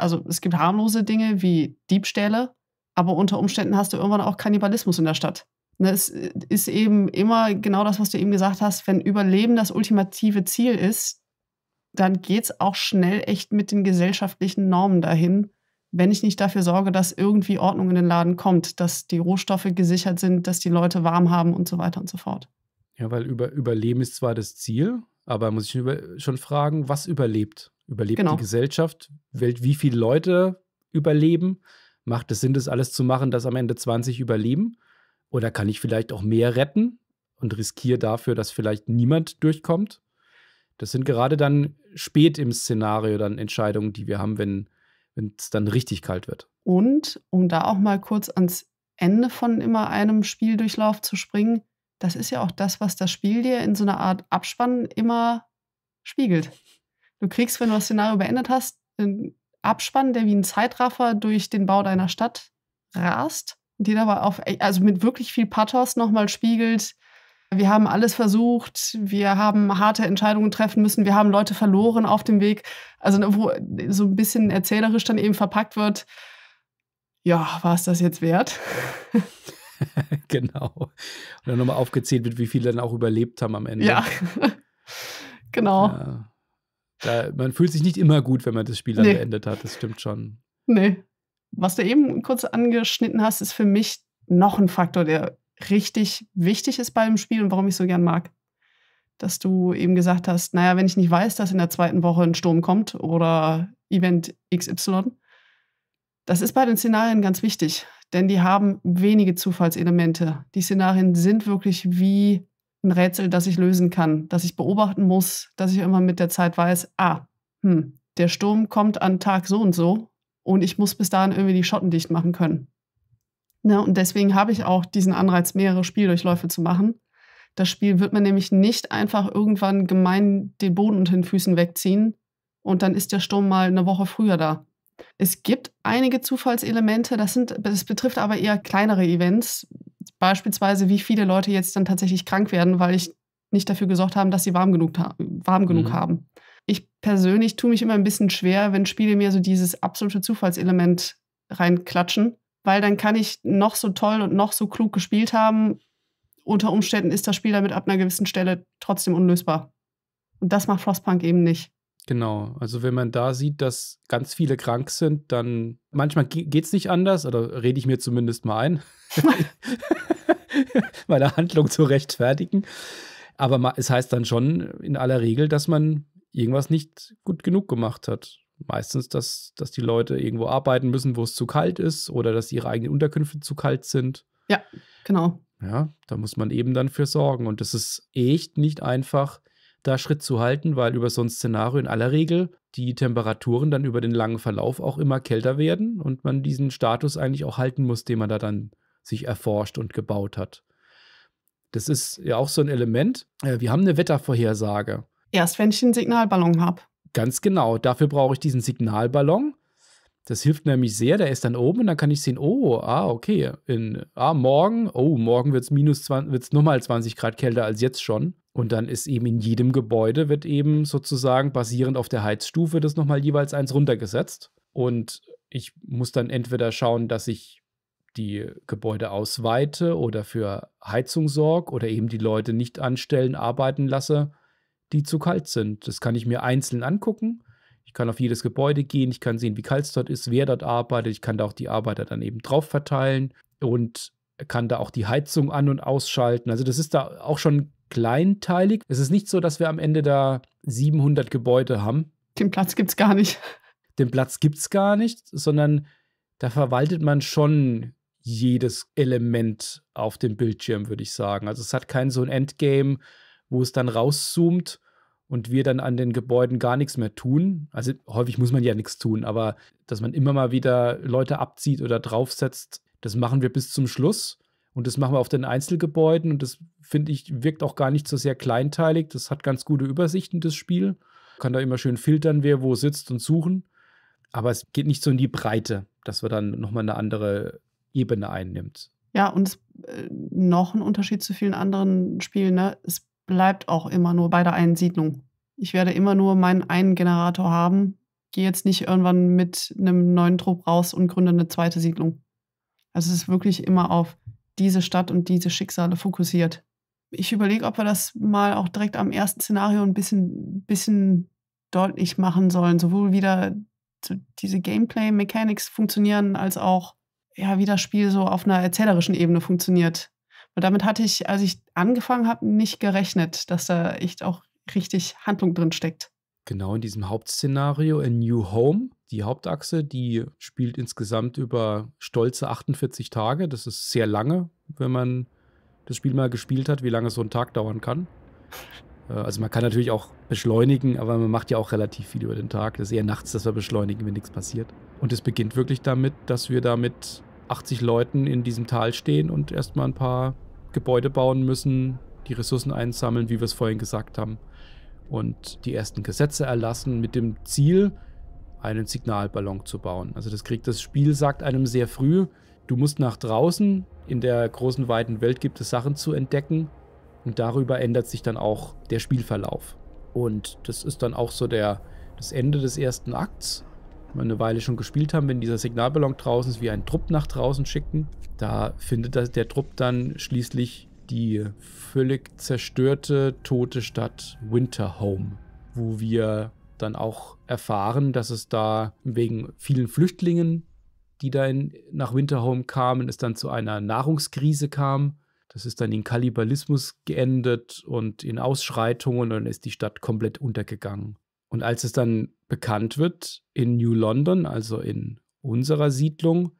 also es gibt harmlose Dinge wie Diebstähle, aber unter Umständen hast du irgendwann auch Kannibalismus in der Stadt. Ne, es äh, ist eben immer genau das, was du eben gesagt hast, wenn Überleben das ultimative Ziel ist, dann geht es auch schnell echt mit den gesellschaftlichen Normen dahin, wenn ich nicht dafür sorge, dass irgendwie Ordnung in den Laden kommt, dass die Rohstoffe gesichert sind, dass die Leute warm haben und so weiter und so fort. Ja, weil über, Überleben ist zwar das Ziel, aber muss ich schon fragen, was überlebt? Überlebt genau. die Gesellschaft? Wie viele Leute überleben? Macht es Sinn, das alles zu machen, dass am Ende 20 überleben? Oder kann ich vielleicht auch mehr retten und riskiere dafür, dass vielleicht niemand durchkommt? Das sind gerade dann spät im Szenario dann Entscheidungen, die wir haben, wenn es dann richtig kalt wird. Und um da auch mal kurz ans Ende von immer einem Spieldurchlauf zu springen, das ist ja auch das, was das Spiel dir in so einer Art Abspann immer spiegelt. Du kriegst, wenn du das Szenario beendet hast, einen Abspann, der wie ein Zeitraffer durch den Bau deiner Stadt rast und dir dabei auf, also mit wirklich viel Pathos nochmal spiegelt, wir haben alles versucht, wir haben harte Entscheidungen treffen müssen, wir haben Leute verloren auf dem Weg. Also ne, wo so ein bisschen erzählerisch dann eben verpackt wird, ja, war es das jetzt wert? genau. Und dann nochmal aufgezählt wird, wie viele dann auch überlebt haben am Ende. Ja, genau. Ja. Da, man fühlt sich nicht immer gut, wenn man das Spiel dann nee. beendet hat. Das stimmt schon. Nee. Was du eben kurz angeschnitten hast, ist für mich noch ein Faktor, der richtig wichtig ist bei dem Spiel und warum ich es so gern mag. Dass du eben gesagt hast, naja, wenn ich nicht weiß, dass in der zweiten Woche ein Sturm kommt oder Event XY, das ist bei den Szenarien ganz wichtig, denn die haben wenige Zufallselemente. Die Szenarien sind wirklich wie ein Rätsel, das ich lösen kann, das ich beobachten muss, dass ich immer mit der Zeit weiß, ah, hm, der Sturm kommt an Tag so und so und ich muss bis dahin irgendwie die Schotten dicht machen können. Ne, und deswegen habe ich auch diesen Anreiz, mehrere Spieldurchläufe zu machen. Das Spiel wird man nämlich nicht einfach irgendwann gemein den Boden unter den Füßen wegziehen und dann ist der Sturm mal eine Woche früher da. Es gibt einige Zufallselemente, das, sind, das betrifft aber eher kleinere Events, beispielsweise, wie viele Leute jetzt dann tatsächlich krank werden, weil ich nicht dafür gesorgt habe, dass sie warm genug, warm genug mhm. haben. Ich persönlich tue mich immer ein bisschen schwer, wenn Spiele mir so dieses absolute Zufallselement reinklatschen, weil dann kann ich noch so toll und noch so klug gespielt haben. Unter Umständen ist das Spiel damit ab einer gewissen Stelle trotzdem unlösbar. Und das macht Frostpunk eben nicht. Genau, also wenn man da sieht, dass ganz viele krank sind, dann manchmal geht es nicht anders, oder rede ich mir zumindest mal ein, meine Handlung zu rechtfertigen. Aber es heißt dann schon in aller Regel, dass man irgendwas nicht gut genug gemacht hat. Meistens, dass, dass die Leute irgendwo arbeiten müssen, wo es zu kalt ist oder dass ihre eigenen Unterkünfte zu kalt sind. Ja, genau. Ja, da muss man eben dann für sorgen. Und das ist echt nicht einfach, da Schritt zu halten, weil über so ein Szenario in aller Regel die Temperaturen dann über den langen Verlauf auch immer kälter werden und man diesen Status eigentlich auch halten muss, den man da dann sich erforscht und gebaut hat. Das ist ja auch so ein Element. Äh, wir haben eine Wettervorhersage. Erst wenn ich einen Signalballon habe. Ganz genau. Dafür brauche ich diesen Signalballon. Das hilft nämlich sehr. Der ist dann oben und dann kann ich sehen, oh, ah, okay. In, ah, morgen, oh, morgen wird es minus 20, wird's nochmal 20 Grad kälter als jetzt schon. Und dann ist eben in jedem Gebäude wird eben sozusagen basierend auf der Heizstufe das nochmal jeweils eins runtergesetzt. Und ich muss dann entweder schauen, dass ich die Gebäude ausweite oder für Heizung sorge oder eben die Leute nicht anstellen, arbeiten lasse, die zu kalt sind. Das kann ich mir einzeln angucken. Ich kann auf jedes Gebäude gehen, ich kann sehen, wie kalt es dort ist, wer dort arbeitet, ich kann da auch die Arbeiter dann eben drauf verteilen und kann da auch die Heizung an- und ausschalten. Also das ist da auch schon kleinteilig. Es ist nicht so, dass wir am Ende da 700 Gebäude haben. Den Platz gibt es gar nicht. Den Platz gibt es gar nicht, sondern da verwaltet man schon jedes Element auf dem Bildschirm, würde ich sagen. Also es hat kein so ein Endgame, wo es dann rauszoomt und wir dann an den Gebäuden gar nichts mehr tun. Also häufig muss man ja nichts tun, aber dass man immer mal wieder Leute abzieht oder draufsetzt, das machen wir bis zum Schluss. Und das machen wir auf den Einzelgebäuden und das finde ich wirkt auch gar nicht so sehr kleinteilig. Das hat ganz gute Übersichten, das Spiel. Kann da immer schön filtern, wer wo sitzt und suchen. Aber es geht nicht so in die Breite, dass wir dann nochmal eine andere Ebene einnimmt. Ja, und es, äh, noch ein Unterschied zu vielen anderen Spielen, ne? es bleibt auch immer nur bei der einen Siedlung. Ich werde immer nur meinen einen Generator haben, gehe jetzt nicht irgendwann mit einem neuen Trupp raus und gründe eine zweite Siedlung. Also es ist wirklich immer auf diese Stadt und diese Schicksale fokussiert. Ich überlege, ob wir das mal auch direkt am ersten Szenario ein bisschen, bisschen deutlich machen sollen. Sowohl wieder so diese Gameplay-Mechanics funktionieren, als auch ja, wie das Spiel so auf einer erzählerischen Ebene funktioniert. Weil damit hatte ich, als ich angefangen habe, nicht gerechnet, dass da echt auch richtig Handlung drin steckt. Genau in diesem Hauptszenario in New Home die Hauptachse, die spielt insgesamt über stolze 48 Tage. Das ist sehr lange, wenn man das Spiel mal gespielt hat, wie lange so ein Tag dauern kann. Äh, also man kann natürlich auch beschleunigen, aber man macht ja auch relativ viel über den Tag. Das ist eher nachts, dass wir beschleunigen, wenn nichts passiert. Und es beginnt wirklich damit, dass wir da mit 80 Leuten in diesem Tal stehen und erstmal ein paar Gebäude bauen müssen, die Ressourcen einsammeln, wie wir es vorhin gesagt haben, und die ersten Gesetze erlassen mit dem Ziel, einen Signalballon zu bauen. Also das kriegt das Spiel sagt einem sehr früh, du musst nach draußen, in der großen weiten Welt gibt es Sachen zu entdecken und darüber ändert sich dann auch der Spielverlauf. Und das ist dann auch so der das Ende des ersten Akts. Wenn wir eine Weile schon gespielt haben, wenn dieser Signalballon draußen ist, wie einen Trupp nach draußen schicken, da findet der Trupp dann schließlich die völlig zerstörte, tote Stadt Winterhome, wo wir dann auch erfahren, dass es da wegen vielen Flüchtlingen, die da in, nach Winterhome kamen, es dann zu einer Nahrungskrise kam. Das ist dann in Kalibalismus geendet und in Ausschreitungen und dann ist die Stadt komplett untergegangen. Und als es dann bekannt wird in New London, also in unserer Siedlung,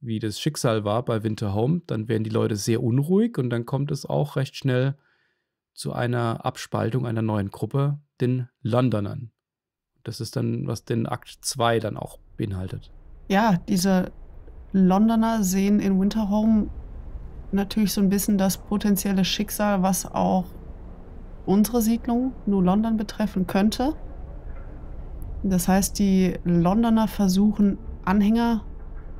wie das Schicksal war bei Winterhome, dann werden die Leute sehr unruhig und dann kommt es auch recht schnell zu einer Abspaltung einer neuen Gruppe, den Londonern. Das ist dann, was den Akt 2 dann auch beinhaltet. Ja, diese Londoner sehen in Winterhome natürlich so ein bisschen das potenzielle Schicksal, was auch unsere Siedlung, nur London, betreffen könnte. Das heißt, die Londoner versuchen, Anhänger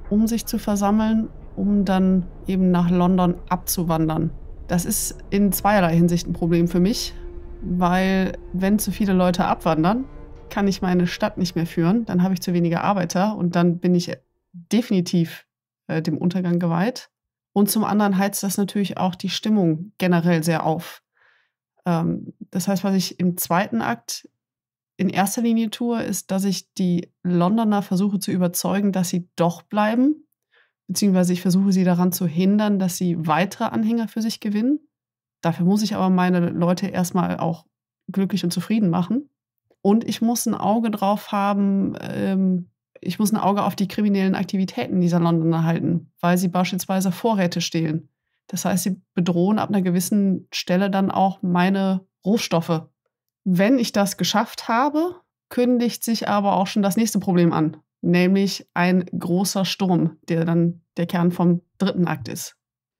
um sich zu versammeln, um dann eben nach London abzuwandern. Das ist in zweierlei Hinsicht ein Problem für mich, weil wenn zu viele Leute abwandern, kann ich meine Stadt nicht mehr führen, dann habe ich zu wenige Arbeiter und dann bin ich definitiv äh, dem Untergang geweiht. Und zum anderen heizt das natürlich auch die Stimmung generell sehr auf. Ähm, das heißt, was ich im zweiten Akt in erster Linie tue, ist, dass ich die Londoner versuche zu überzeugen, dass sie doch bleiben, beziehungsweise ich versuche sie daran zu hindern, dass sie weitere Anhänger für sich gewinnen. Dafür muss ich aber meine Leute erstmal auch glücklich und zufrieden machen. Und ich muss ein Auge drauf haben, ähm, ich muss ein Auge auf die kriminellen Aktivitäten dieser Londoner halten, weil sie beispielsweise Vorräte stehlen. Das heißt, sie bedrohen ab einer gewissen Stelle dann auch meine Rohstoffe. Wenn ich das geschafft habe, kündigt sich aber auch schon das nächste Problem an, nämlich ein großer Sturm, der dann der Kern vom dritten Akt ist.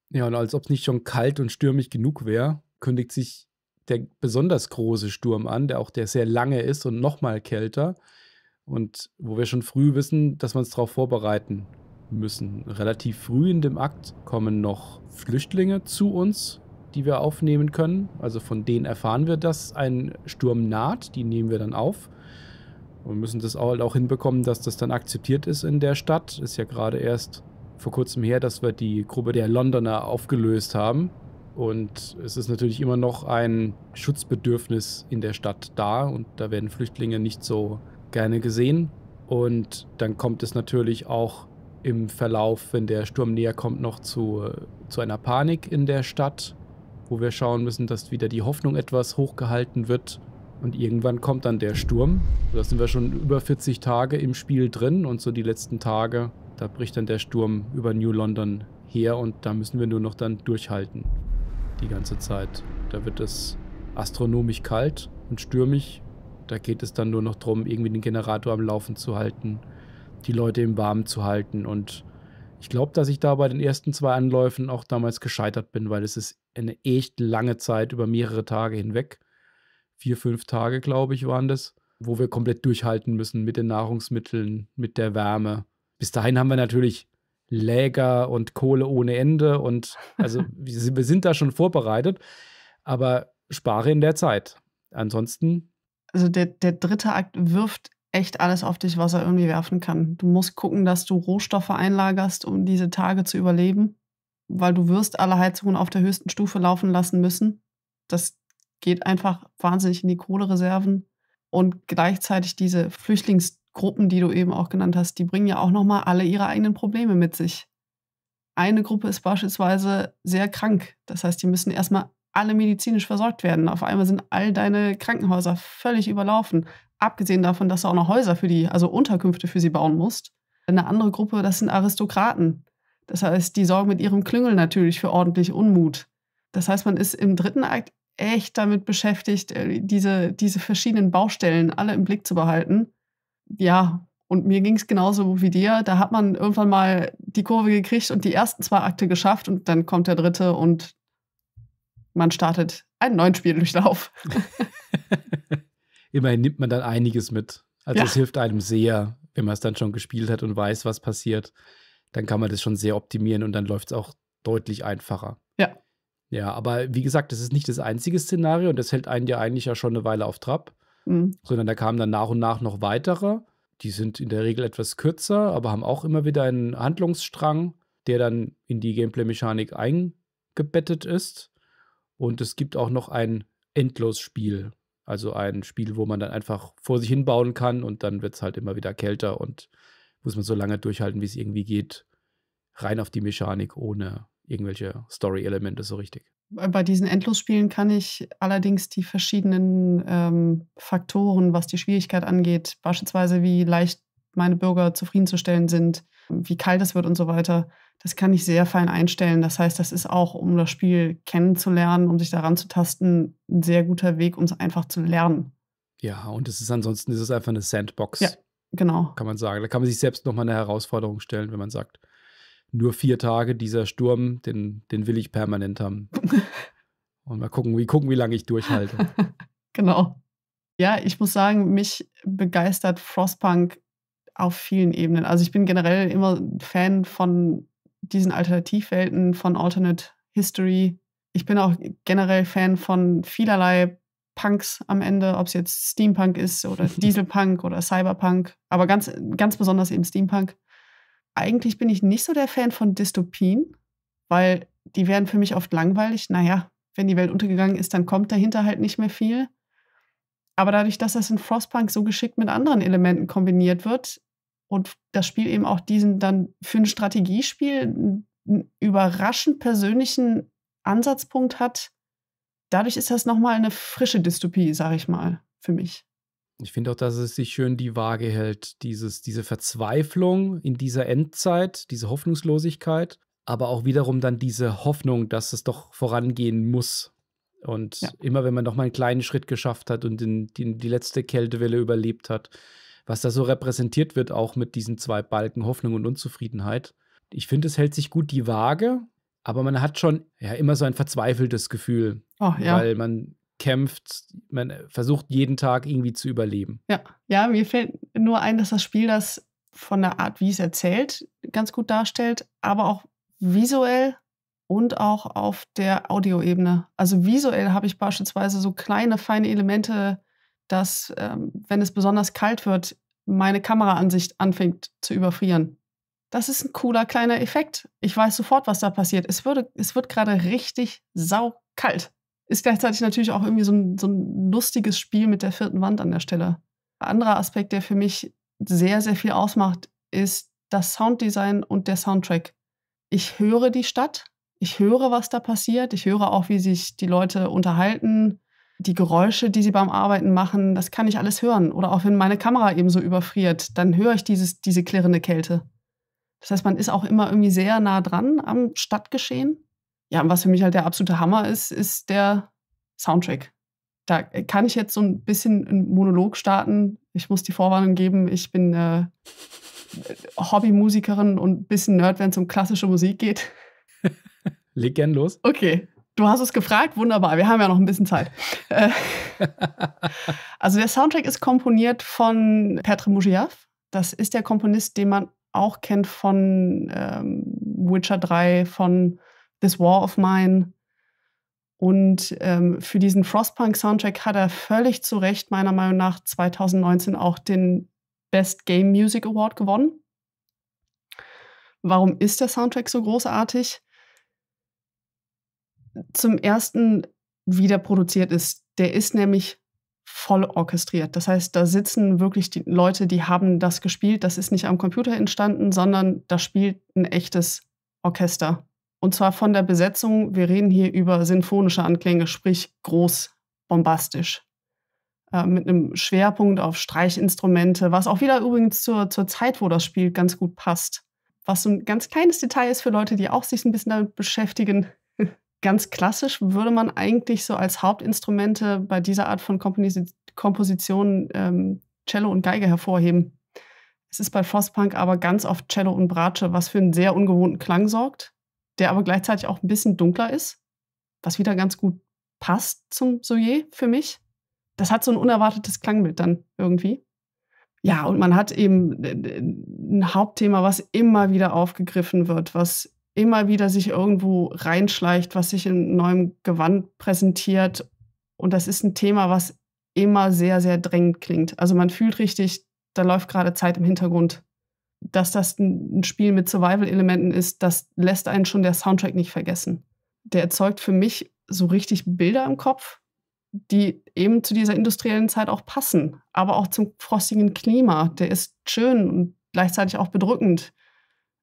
Ja, und als ob es nicht schon kalt und stürmig genug wäre, kündigt sich der besonders große Sturm an, der auch der sehr lange ist und nochmal kälter. Und wo wir schon früh wissen, dass wir uns darauf vorbereiten müssen. Relativ früh in dem Akt kommen noch Flüchtlinge zu uns, die wir aufnehmen können. Also von denen erfahren wir, dass ein Sturm naht. Die nehmen wir dann auf. Und müssen das auch, halt auch hinbekommen, dass das dann akzeptiert ist in der Stadt. Ist ja gerade erst vor kurzem her, dass wir die Gruppe der Londoner aufgelöst haben. Und es ist natürlich immer noch ein Schutzbedürfnis in der Stadt da und da werden Flüchtlinge nicht so gerne gesehen. Und dann kommt es natürlich auch im Verlauf, wenn der Sturm näher kommt, noch zu, zu einer Panik in der Stadt, wo wir schauen müssen, dass wieder die Hoffnung etwas hochgehalten wird. Und irgendwann kommt dann der Sturm. Da sind wir schon über 40 Tage im Spiel drin und so die letzten Tage, da bricht dann der Sturm über New London her und da müssen wir nur noch dann durchhalten die ganze Zeit. Da wird es astronomisch kalt und stürmig. Da geht es dann nur noch darum, irgendwie den Generator am Laufen zu halten, die Leute im Warmen zu halten. Und ich glaube, dass ich da bei den ersten zwei Anläufen auch damals gescheitert bin, weil es ist eine echt lange Zeit über mehrere Tage hinweg. Vier, fünf Tage, glaube ich, waren das, wo wir komplett durchhalten müssen mit den Nahrungsmitteln, mit der Wärme. Bis dahin haben wir natürlich Läger und Kohle ohne Ende. Und also wir sind da schon vorbereitet, aber spare in der Zeit. Ansonsten. Also der, der dritte Akt wirft echt alles auf dich, was er irgendwie werfen kann. Du musst gucken, dass du Rohstoffe einlagerst, um diese Tage zu überleben, weil du wirst alle Heizungen auf der höchsten Stufe laufen lassen müssen. Das geht einfach wahnsinnig in die Kohlereserven und gleichzeitig diese Flüchtlings- Gruppen, die du eben auch genannt hast, die bringen ja auch nochmal alle ihre eigenen Probleme mit sich. Eine Gruppe ist beispielsweise sehr krank. Das heißt, die müssen erstmal alle medizinisch versorgt werden. Auf einmal sind all deine Krankenhäuser völlig überlaufen. Abgesehen davon, dass du auch noch Häuser für die, also Unterkünfte für sie bauen musst. Eine andere Gruppe, das sind Aristokraten. Das heißt, die sorgen mit ihrem Klüngel natürlich für ordentlich Unmut. Das heißt, man ist im dritten Akt echt damit beschäftigt, äh, diese, diese verschiedenen Baustellen alle im Blick zu behalten ja, und mir ging es genauso wie dir. Da hat man irgendwann mal die Kurve gekriegt und die ersten zwei Akte geschafft und dann kommt der dritte und man startet einen neuen Spieldurchlauf. Immerhin nimmt man dann einiges mit. Also es hilft einem sehr, wenn man es dann schon gespielt hat und weiß, was passiert. Dann kann man das schon sehr optimieren und dann läuft es auch deutlich einfacher. Ja. Ja, aber wie gesagt, das ist nicht das einzige Szenario und das hält einen ja eigentlich ja schon eine Weile auf Trab. Mhm. Sondern da kamen dann nach und nach noch weitere. Die sind in der Regel etwas kürzer, aber haben auch immer wieder einen Handlungsstrang, der dann in die Gameplay-Mechanik eingebettet ist. Und es gibt auch noch ein Endlosspiel. Also ein Spiel, wo man dann einfach vor sich hinbauen kann und dann wird es halt immer wieder kälter und muss man so lange durchhalten, wie es irgendwie geht. Rein auf die Mechanik, ohne irgendwelche Story-Elemente so richtig. Äh, bei diesen Endlosspielen kann ich allerdings die verschiedenen ähm, Faktoren, was die Schwierigkeit angeht, beispielsweise wie leicht meine Bürger zufriedenzustellen sind, wie kalt es wird und so weiter, das kann ich sehr fein einstellen. Das heißt, das ist auch, um das Spiel kennenzulernen, um sich daran zu tasten, ein sehr guter Weg, um es einfach zu lernen. Ja, und es ist ansonsten, es ist einfach eine Sandbox. Ja, genau. Kann man sagen. Da kann man sich selbst nochmal eine Herausforderung stellen, wenn man sagt, nur vier Tage dieser Sturm, den, den will ich permanent haben. Und mal gucken, wie gucken, wie lange ich durchhalte. genau. Ja, ich muss sagen, mich begeistert Frostpunk auf vielen Ebenen. Also ich bin generell immer Fan von diesen Alternativwelten, von Alternate History. Ich bin auch generell Fan von vielerlei Punks am Ende, ob es jetzt Steampunk ist oder Dieselpunk oder Cyberpunk, aber ganz, ganz besonders eben Steampunk eigentlich bin ich nicht so der Fan von Dystopien, weil die werden für mich oft langweilig. Naja, wenn die Welt untergegangen ist, dann kommt dahinter halt nicht mehr viel. Aber dadurch, dass das in Frostpunk so geschickt mit anderen Elementen kombiniert wird und das Spiel eben auch diesen dann für ein Strategiespiel einen überraschend persönlichen Ansatzpunkt hat, dadurch ist das nochmal eine frische Dystopie, sage ich mal, für mich. Ich finde auch, dass es sich schön die Waage hält, dieses, diese Verzweiflung in dieser Endzeit, diese Hoffnungslosigkeit, aber auch wiederum dann diese Hoffnung, dass es doch vorangehen muss. Und ja. immer wenn man noch mal einen kleinen Schritt geschafft hat und den, den, die letzte Kältewelle überlebt hat, was da so repräsentiert wird, auch mit diesen zwei Balken Hoffnung und Unzufriedenheit. Ich finde, es hält sich gut die Waage, aber man hat schon ja immer so ein verzweifeltes Gefühl, oh, ja. weil man kämpft, man versucht jeden Tag irgendwie zu überleben. Ja, ja, mir fällt nur ein, dass das Spiel das von der Art, wie es erzählt, ganz gut darstellt, aber auch visuell und auch auf der Audioebene. Also visuell habe ich beispielsweise so kleine, feine Elemente, dass, ähm, wenn es besonders kalt wird, meine Kameraansicht anfängt zu überfrieren. Das ist ein cooler kleiner Effekt. Ich weiß sofort, was da passiert. Es, würde, es wird gerade richtig saukalt. Ist gleichzeitig natürlich auch irgendwie so ein, so ein lustiges Spiel mit der vierten Wand an der Stelle. Ein anderer Aspekt, der für mich sehr, sehr viel ausmacht, ist das Sounddesign und der Soundtrack. Ich höre die Stadt, ich höre, was da passiert, ich höre auch, wie sich die Leute unterhalten, die Geräusche, die sie beim Arbeiten machen, das kann ich alles hören. Oder auch wenn meine Kamera eben so überfriert, dann höre ich dieses, diese klirrende Kälte. Das heißt, man ist auch immer irgendwie sehr nah dran am Stadtgeschehen. Ja, und was für mich halt der absolute Hammer ist, ist der Soundtrack. Da äh, kann ich jetzt so ein bisschen einen Monolog starten. Ich muss die Vorwarnung geben, ich bin äh, äh Hobbymusikerin und ein bisschen Nerd, wenn es um klassische Musik geht. Leg gern los. Okay, du hast es gefragt, wunderbar, wir haben ja noch ein bisschen Zeit. Äh, also der Soundtrack ist komponiert von Petr Mujiav. Das ist der Komponist, den man auch kennt von ähm, Witcher 3, von This War of Mine. Und ähm, für diesen Frostpunk-Soundtrack hat er völlig zu Recht meiner Meinung nach 2019 auch den Best Game Music Award gewonnen. Warum ist der Soundtrack so großartig? Zum ersten, wie der produziert ist. Der ist nämlich voll orchestriert. Das heißt, da sitzen wirklich die Leute, die haben das gespielt. Das ist nicht am Computer entstanden, sondern da spielt ein echtes Orchester. Und zwar von der Besetzung. Wir reden hier über sinfonische Anklänge, sprich groß, bombastisch. Äh, mit einem Schwerpunkt auf Streichinstrumente, was auch wieder übrigens zur, zur Zeit, wo das spielt, ganz gut passt. Was so ein ganz kleines Detail ist für Leute, die auch sich ein bisschen damit beschäftigen. ganz klassisch würde man eigentlich so als Hauptinstrumente bei dieser Art von Komponis Kompositionen ähm, Cello und Geige hervorheben. Es ist bei Frostpunk aber ganz oft Cello und Bratsche, was für einen sehr ungewohnten Klang sorgt der aber gleichzeitig auch ein bisschen dunkler ist, was wieder ganz gut passt zum Soyer für mich. Das hat so ein unerwartetes Klangbild dann irgendwie. Ja, und man hat eben äh, äh, ein Hauptthema, was immer wieder aufgegriffen wird, was immer wieder sich irgendwo reinschleicht, was sich in neuem Gewand präsentiert. Und das ist ein Thema, was immer sehr, sehr drängend klingt. Also man fühlt richtig, da läuft gerade Zeit im Hintergrund dass das ein Spiel mit Survival-Elementen ist, das lässt einen schon der Soundtrack nicht vergessen. Der erzeugt für mich so richtig Bilder im Kopf, die eben zu dieser industriellen Zeit auch passen, aber auch zum frostigen Klima. Der ist schön und gleichzeitig auch bedrückend.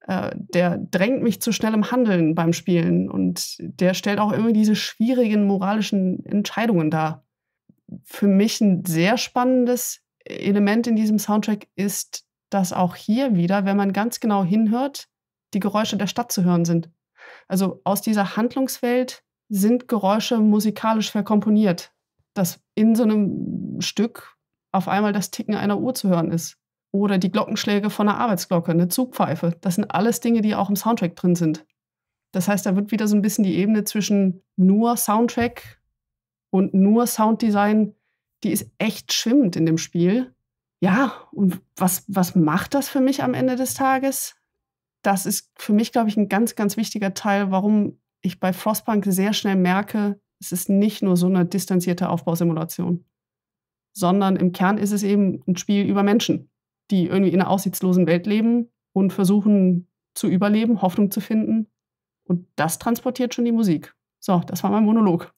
Äh, der drängt mich zu schnellem Handeln beim Spielen und der stellt auch irgendwie diese schwierigen moralischen Entscheidungen dar. Für mich ein sehr spannendes Element in diesem Soundtrack ist dass auch hier wieder, wenn man ganz genau hinhört, die Geräusche der Stadt zu hören sind. Also aus dieser Handlungswelt sind Geräusche musikalisch verkomponiert, dass in so einem Stück auf einmal das Ticken einer Uhr zu hören ist. Oder die Glockenschläge von einer Arbeitsglocke, eine Zugpfeife. Das sind alles Dinge, die auch im Soundtrack drin sind. Das heißt, da wird wieder so ein bisschen die Ebene zwischen nur Soundtrack und nur Sounddesign, die ist echt schwimmend in dem Spiel ja, und was, was macht das für mich am Ende des Tages? Das ist für mich, glaube ich, ein ganz, ganz wichtiger Teil, warum ich bei Frostpunk sehr schnell merke, es ist nicht nur so eine distanzierte Aufbausimulation, sondern im Kern ist es eben ein Spiel über Menschen, die irgendwie in einer aussichtslosen Welt leben und versuchen zu überleben, Hoffnung zu finden. Und das transportiert schon die Musik. So, das war mein Monolog.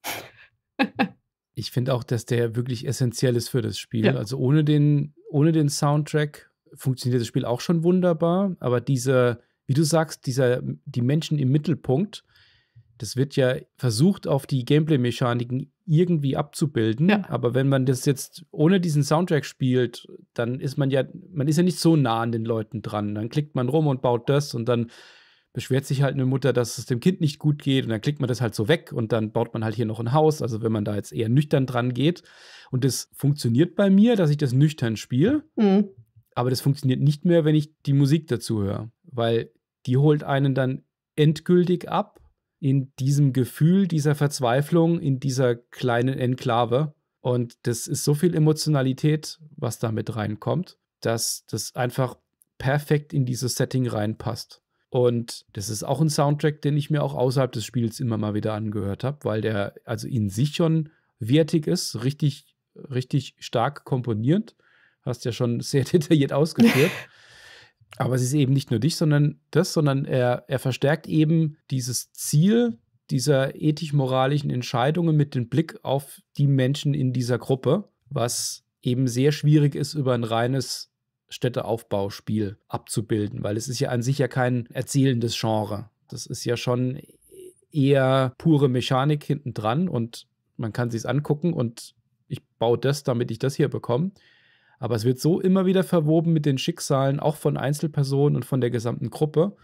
ich finde auch, dass der wirklich essentiell ist für das Spiel. Ja. Also ohne den, ohne den Soundtrack funktioniert das Spiel auch schon wunderbar, aber dieser, wie du sagst, dieser, die Menschen im Mittelpunkt, das wird ja versucht, auf die Gameplay-Mechaniken irgendwie abzubilden. Ja. Aber wenn man das jetzt ohne diesen Soundtrack spielt, dann ist man ja, man ist ja nicht so nah an den Leuten dran. Dann klickt man rum und baut das und dann beschwert sich halt eine Mutter, dass es dem Kind nicht gut geht und dann klickt man das halt so weg und dann baut man halt hier noch ein Haus. Also wenn man da jetzt eher nüchtern dran geht und das funktioniert bei mir, dass ich das nüchtern spiele, mhm. aber das funktioniert nicht mehr, wenn ich die Musik dazu höre, weil die holt einen dann endgültig ab in diesem Gefühl dieser Verzweiflung in dieser kleinen Enklave. Und das ist so viel Emotionalität, was da mit reinkommt, dass das einfach perfekt in dieses Setting reinpasst. Und das ist auch ein Soundtrack, den ich mir auch außerhalb des Spiels immer mal wieder angehört habe, weil der also in sich schon wertig ist, richtig, richtig stark komponiert. Hast ja schon sehr detailliert ausgeführt. Aber es ist eben nicht nur dich, sondern das, sondern er, er verstärkt eben dieses Ziel dieser ethisch-moralischen Entscheidungen mit dem Blick auf die Menschen in dieser Gruppe, was eben sehr schwierig ist über ein reines Städteaufbauspiel abzubilden, weil es ist ja an sich ja kein erzählendes Genre. Das ist ja schon eher pure Mechanik hinten dran und man kann sich es angucken und ich baue das, damit ich das hier bekomme. Aber es wird so immer wieder verwoben mit den Schicksalen, auch von Einzelpersonen und von der gesamten Gruppe,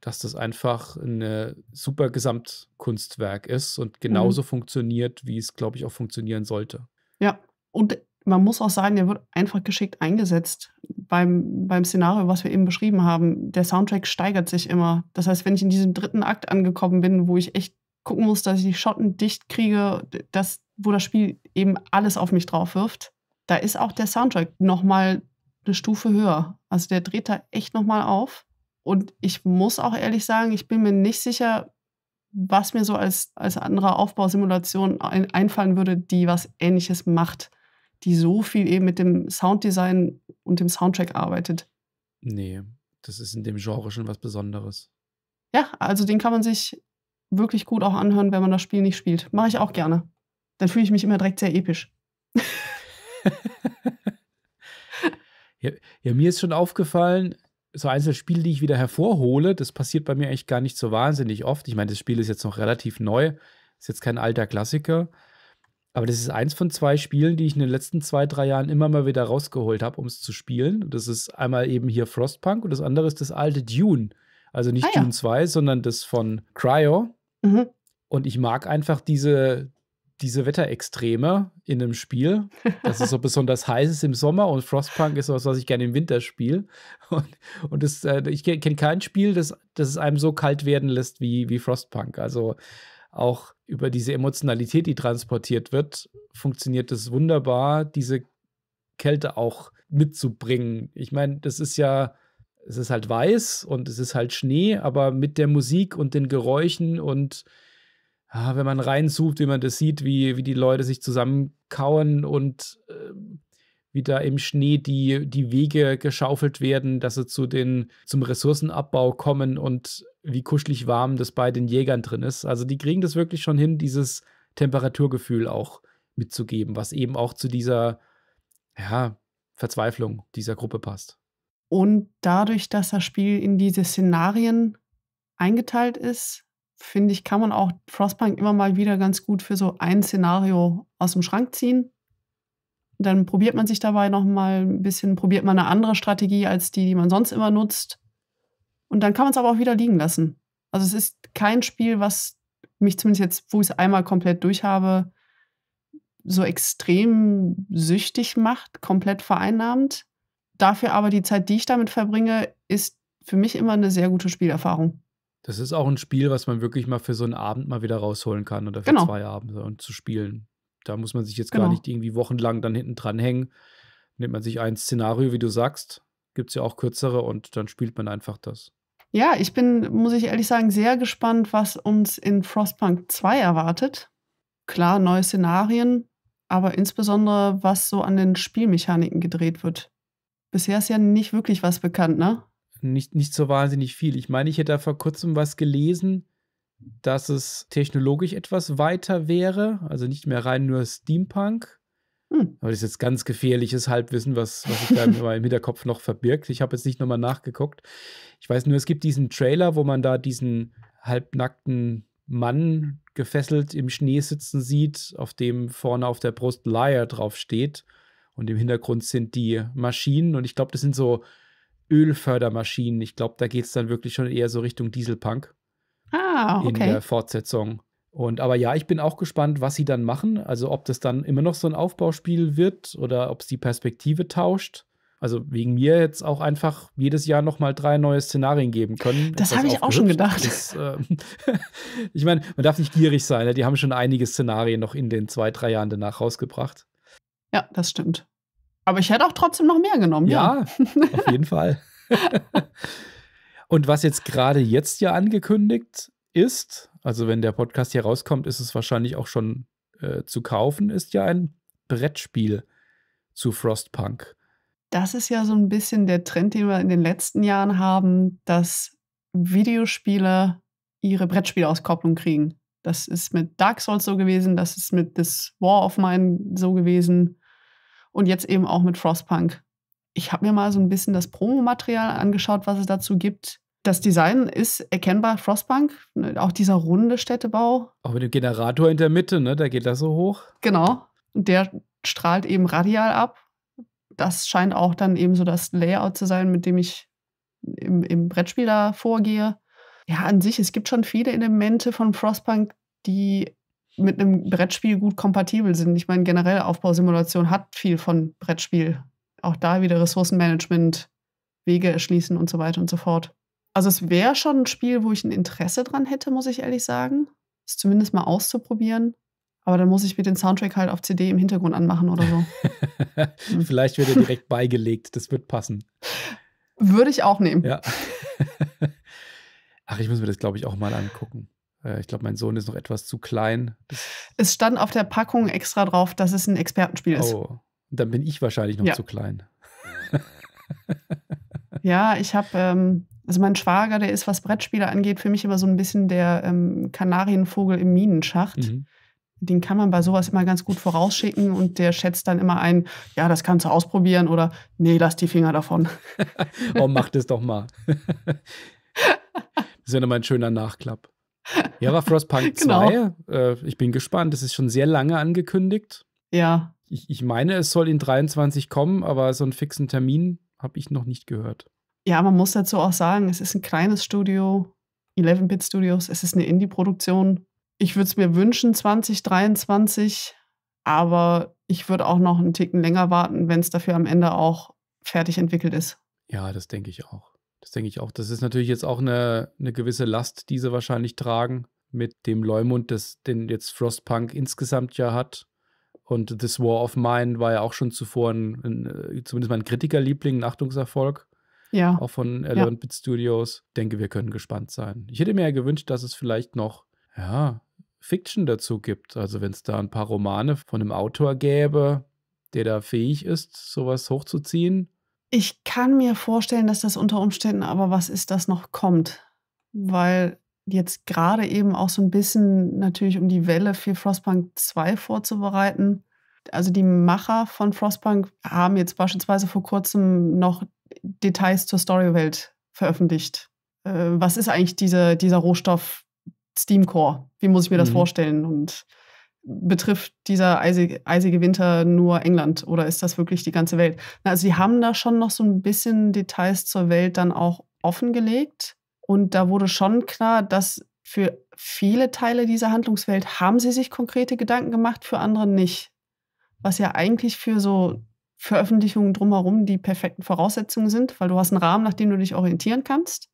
dass das einfach ein super Gesamtkunstwerk ist und genauso mhm. funktioniert, wie es, glaube ich, auch funktionieren sollte. Ja, und man muss auch sagen, der wird einfach geschickt eingesetzt. Beim, beim Szenario, was wir eben beschrieben haben, der Soundtrack steigert sich immer. Das heißt, wenn ich in diesem dritten Akt angekommen bin, wo ich echt gucken muss, dass ich die Schotten dicht kriege, das, wo das Spiel eben alles auf mich drauf wirft, da ist auch der Soundtrack nochmal eine Stufe höher. Also der dreht da echt nochmal auf. Und ich muss auch ehrlich sagen, ich bin mir nicht sicher, was mir so als, als andere Aufbausimulation ein, einfallen würde, die was Ähnliches macht die so viel eben mit dem Sounddesign und dem Soundtrack arbeitet. Nee, das ist in dem Genre schon was Besonderes. Ja, also den kann man sich wirklich gut auch anhören, wenn man das Spiel nicht spielt. Mache ich auch gerne. Dann fühle ich mich immer direkt sehr episch. ja, ja, mir ist schon aufgefallen, so einzelne Spiele, die ich wieder hervorhole, das passiert bei mir eigentlich gar nicht so wahnsinnig oft. Ich meine, das Spiel ist jetzt noch relativ neu, ist jetzt kein alter Klassiker. Aber das ist eins von zwei Spielen, die ich in den letzten zwei, drei Jahren immer mal wieder rausgeholt habe, um es zu spielen. Das ist einmal eben hier Frostpunk und das andere ist das alte Dune. Also nicht ah, ja. Dune 2, sondern das von Cryo. Mhm. Und ich mag einfach diese, diese Wetterextreme in einem Spiel. Das ist so besonders heiß ist im Sommer und Frostpunk ist was, was ich gerne im Winter spiele. Und, und das, äh, ich kenne kein Spiel, das, das es einem so kalt werden lässt wie, wie Frostpunk. Also auch über diese Emotionalität, die transportiert wird, funktioniert es wunderbar, diese Kälte auch mitzubringen. Ich meine, das ist ja, es ist halt weiß und es ist halt Schnee, aber mit der Musik und den Geräuschen und ah, wenn man reinsucht, wie man das sieht, wie, wie die Leute sich zusammenkauen und äh, wie da im Schnee die, die Wege geschaufelt werden, dass sie zu den, zum Ressourcenabbau kommen und wie kuschelig warm das bei den Jägern drin ist. Also die kriegen das wirklich schon hin, dieses Temperaturgefühl auch mitzugeben, was eben auch zu dieser ja, Verzweiflung dieser Gruppe passt. Und dadurch, dass das Spiel in diese Szenarien eingeteilt ist, finde ich, kann man auch Frostpunk immer mal wieder ganz gut für so ein Szenario aus dem Schrank ziehen dann probiert man sich dabei nochmal ein bisschen, probiert man eine andere Strategie als die, die man sonst immer nutzt. Und dann kann man es aber auch wieder liegen lassen. Also es ist kein Spiel, was mich zumindest jetzt, wo ich es einmal komplett durch habe, so extrem süchtig macht, komplett vereinnahmt. Dafür aber die Zeit, die ich damit verbringe, ist für mich immer eine sehr gute Spielerfahrung. Das ist auch ein Spiel, was man wirklich mal für so einen Abend mal wieder rausholen kann oder für genau. zwei Abende und zu spielen. Da muss man sich jetzt genau. gar nicht irgendwie wochenlang dann hinten dran hängen. Nimmt man sich ein Szenario, wie du sagst, gibt es ja auch kürzere und dann spielt man einfach das. Ja, ich bin, muss ich ehrlich sagen, sehr gespannt, was uns in Frostpunk 2 erwartet. Klar, neue Szenarien, aber insbesondere, was so an den Spielmechaniken gedreht wird. Bisher ist ja nicht wirklich was bekannt, ne? Nicht, nicht so wahnsinnig viel. Ich meine, ich hätte da vor kurzem was gelesen, dass es technologisch etwas weiter wäre, also nicht mehr rein nur Steampunk. Hm. Aber das ist jetzt ganz gefährliches Halbwissen, was, was sich da im Hinterkopf noch verbirgt. Ich habe jetzt nicht nochmal nachgeguckt. Ich weiß nur, es gibt diesen Trailer, wo man da diesen halbnackten Mann gefesselt im Schnee sitzen sieht, auf dem vorne auf der Brust Liar draufsteht. Und im Hintergrund sind die Maschinen. Und ich glaube, das sind so Ölfördermaschinen. Ich glaube, da geht es dann wirklich schon eher so Richtung Dieselpunk ah, okay. in der Fortsetzung. Und aber ja, ich bin auch gespannt, was sie dann machen. Also ob das dann immer noch so ein Aufbauspiel wird oder ob es die Perspektive tauscht. Also wegen mir jetzt auch einfach jedes Jahr noch mal drei neue Szenarien geben können. Das habe ich auch schon gedacht. Das, äh, ich meine, man darf nicht gierig sein. Ne? Die haben schon einige Szenarien noch in den zwei, drei Jahren danach rausgebracht. Ja, das stimmt. Aber ich hätte auch trotzdem noch mehr genommen. Ja, ja. auf jeden Fall. Und was jetzt gerade jetzt ja angekündigt ist, also wenn der Podcast hier rauskommt, ist es wahrscheinlich auch schon äh, zu kaufen, ist ja ein Brettspiel zu Frostpunk. Das ist ja so ein bisschen der Trend, den wir in den letzten Jahren haben, dass Videospiele ihre Brettspielauskopplung kriegen. Das ist mit Dark Souls so gewesen, das ist mit This War of Mine so gewesen und jetzt eben auch mit Frostpunk. Ich habe mir mal so ein bisschen das Promomaterial angeschaut, was es dazu gibt. Das Design ist erkennbar Frostbank, ne, auch dieser runde Städtebau. Auch mit dem Generator in der Mitte, ne? da geht das so hoch. Genau, der strahlt eben radial ab. Das scheint auch dann eben so das Layout zu sein, mit dem ich im, im Brettspiel da vorgehe. Ja, an sich, es gibt schon viele Elemente von Frostpunk, die mit einem Brettspiel gut kompatibel sind. Ich meine, generell Aufbausimulation hat viel von Brettspiel. Auch da wieder Ressourcenmanagement, Wege erschließen und so weiter und so fort. Also es wäre schon ein Spiel, wo ich ein Interesse dran hätte, muss ich ehrlich sagen. Es zumindest mal auszuprobieren. Aber dann muss ich mir den Soundtrack halt auf CD im Hintergrund anmachen oder so. Mhm. Vielleicht wird er direkt beigelegt, das wird passen. Würde ich auch nehmen. Ja. Ach, ich muss mir das, glaube ich, auch mal angucken. Äh, ich glaube, mein Sohn ist noch etwas zu klein. Es stand auf der Packung extra drauf, dass es ein Expertenspiel ist. Oh, dann bin ich wahrscheinlich noch ja. zu klein. ja, ich habe ähm, also mein Schwager, der ist, was Brettspiele angeht, für mich immer so ein bisschen der ähm, Kanarienvogel im Minenschacht. Mhm. Den kann man bei sowas immer ganz gut vorausschicken und der schätzt dann immer ein, ja, das kannst du ausprobieren oder nee, lass die Finger davon. oh, mach das doch mal. das ist ja nochmal ein schöner Nachklapp. Ja, war Frostpunk 2. Genau. Äh, ich bin gespannt. Das ist schon sehr lange angekündigt. Ja. Ich, ich meine, es soll in 23 kommen, aber so einen fixen Termin habe ich noch nicht gehört ja, man muss dazu auch sagen, es ist ein kleines Studio, 11-Bit Studios, es ist eine Indie-Produktion. Ich würde es mir wünschen, 2023, aber ich würde auch noch einen Ticken länger warten, wenn es dafür am Ende auch fertig entwickelt ist. Ja, das denke ich auch. Das denke ich auch. Das ist natürlich jetzt auch eine, eine gewisse Last, die sie wahrscheinlich tragen, mit dem Leumund, das, den jetzt Frostpunk insgesamt ja hat. Und This War of Mine war ja auch schon zuvor ein, ein, äh, zumindest mein Kritikerliebling, ein Achtungserfolg. Ja. Auch von 11 ja. Bit Studios. Denke, wir können gespannt sein. Ich hätte mir ja gewünscht, dass es vielleicht noch, ja, Fiction dazu gibt. Also, wenn es da ein paar Romane von einem Autor gäbe, der da fähig ist, sowas hochzuziehen. Ich kann mir vorstellen, dass das unter Umständen aber was ist, das noch kommt. Weil jetzt gerade eben auch so ein bisschen natürlich um die Welle für Frostpunk 2 vorzubereiten. Also die Macher von Frostpunk haben jetzt beispielsweise vor kurzem noch Details zur Storywelt veröffentlicht. Äh, was ist eigentlich diese, dieser Rohstoff Steam Core? Wie muss ich mir das mhm. vorstellen? Und betrifft dieser eisige, eisige Winter nur England oder ist das wirklich die ganze Welt? Na, also sie haben da schon noch so ein bisschen Details zur Welt dann auch offengelegt. Und da wurde schon klar, dass für viele Teile dieser Handlungswelt haben sie sich konkrete Gedanken gemacht, für andere nicht. Was ja eigentlich für so Veröffentlichungen drumherum die perfekten Voraussetzungen sind, weil du hast einen Rahmen, nach dem du dich orientieren kannst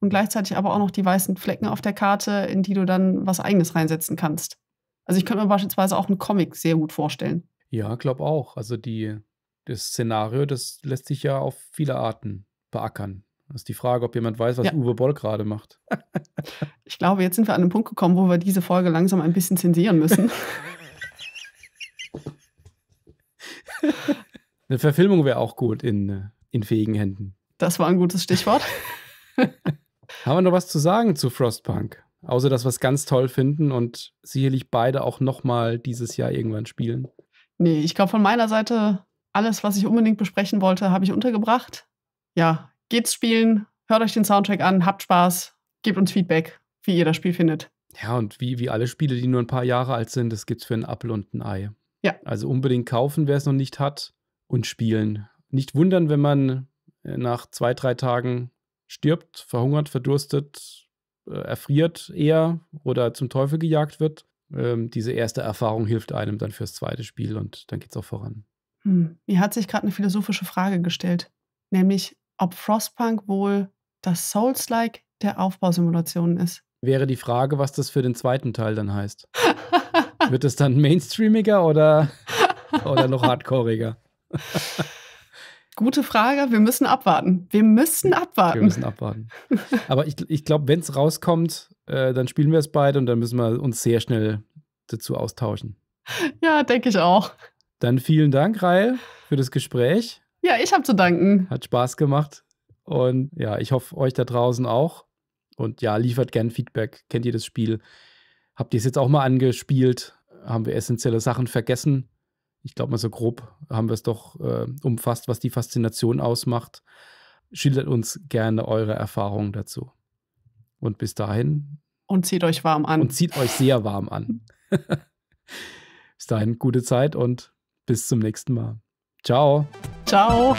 und gleichzeitig aber auch noch die weißen Flecken auf der Karte, in die du dann was eigenes reinsetzen kannst. Also ich könnte mir beispielsweise auch einen Comic sehr gut vorstellen. Ja, glaube auch. Also die, das Szenario, das lässt sich ja auf viele Arten beackern. Das ist die Frage, ob jemand weiß, was ja. Uwe Boll gerade macht. Ich glaube, jetzt sind wir an einem Punkt gekommen, wo wir diese Folge langsam ein bisschen zensieren müssen. Eine Verfilmung wäre auch gut in, äh, in fähigen Händen. Das war ein gutes Stichwort. Haben wir noch was zu sagen zu Frostpunk? Außer dass wir es ganz toll finden und sicherlich beide auch nochmal dieses Jahr irgendwann spielen. Nee, ich glaube von meiner Seite, alles, was ich unbedingt besprechen wollte, habe ich untergebracht. Ja, geht's spielen, hört euch den Soundtrack an, habt Spaß, gebt uns Feedback, wie ihr das Spiel findet. Ja, und wie, wie alle Spiele, die nur ein paar Jahre alt sind, das gibt's für einen Apfel und ein Ei. Ja. Also unbedingt kaufen, wer es noch nicht hat und spielen. Nicht wundern, wenn man äh, nach zwei, drei Tagen stirbt, verhungert, verdurstet, äh, erfriert eher oder zum Teufel gejagt wird. Ähm, diese erste Erfahrung hilft einem dann fürs zweite Spiel und dann geht es auch voran. Hm. Mir hat sich gerade eine philosophische Frage gestellt, nämlich ob Frostpunk wohl das Souls-like der Aufbausimulationen ist. Wäre die Frage, was das für den zweiten Teil dann heißt. Wird es dann mainstreamiger oder, oder noch hardcoreiger? Gute Frage. Wir müssen abwarten. Wir müssen abwarten. Wir müssen abwarten. Aber ich, ich glaube, wenn es rauskommt, äh, dann spielen wir es beide und dann müssen wir uns sehr schnell dazu austauschen. Ja, denke ich auch. Dann vielen Dank, Rael, für das Gespräch. Ja, ich habe zu danken. Hat Spaß gemacht. Und ja, ich hoffe, euch da draußen auch. Und ja, liefert gern Feedback. Kennt ihr das Spiel? Habt ihr es jetzt auch mal angespielt? Haben wir essentielle Sachen vergessen? ich glaube mal so grob haben wir es doch äh, umfasst, was die Faszination ausmacht. Schildert uns gerne eure Erfahrungen dazu. Und bis dahin. Und zieht euch warm an. Und zieht euch sehr warm an. bis dahin, gute Zeit und bis zum nächsten Mal. Ciao. Ciao.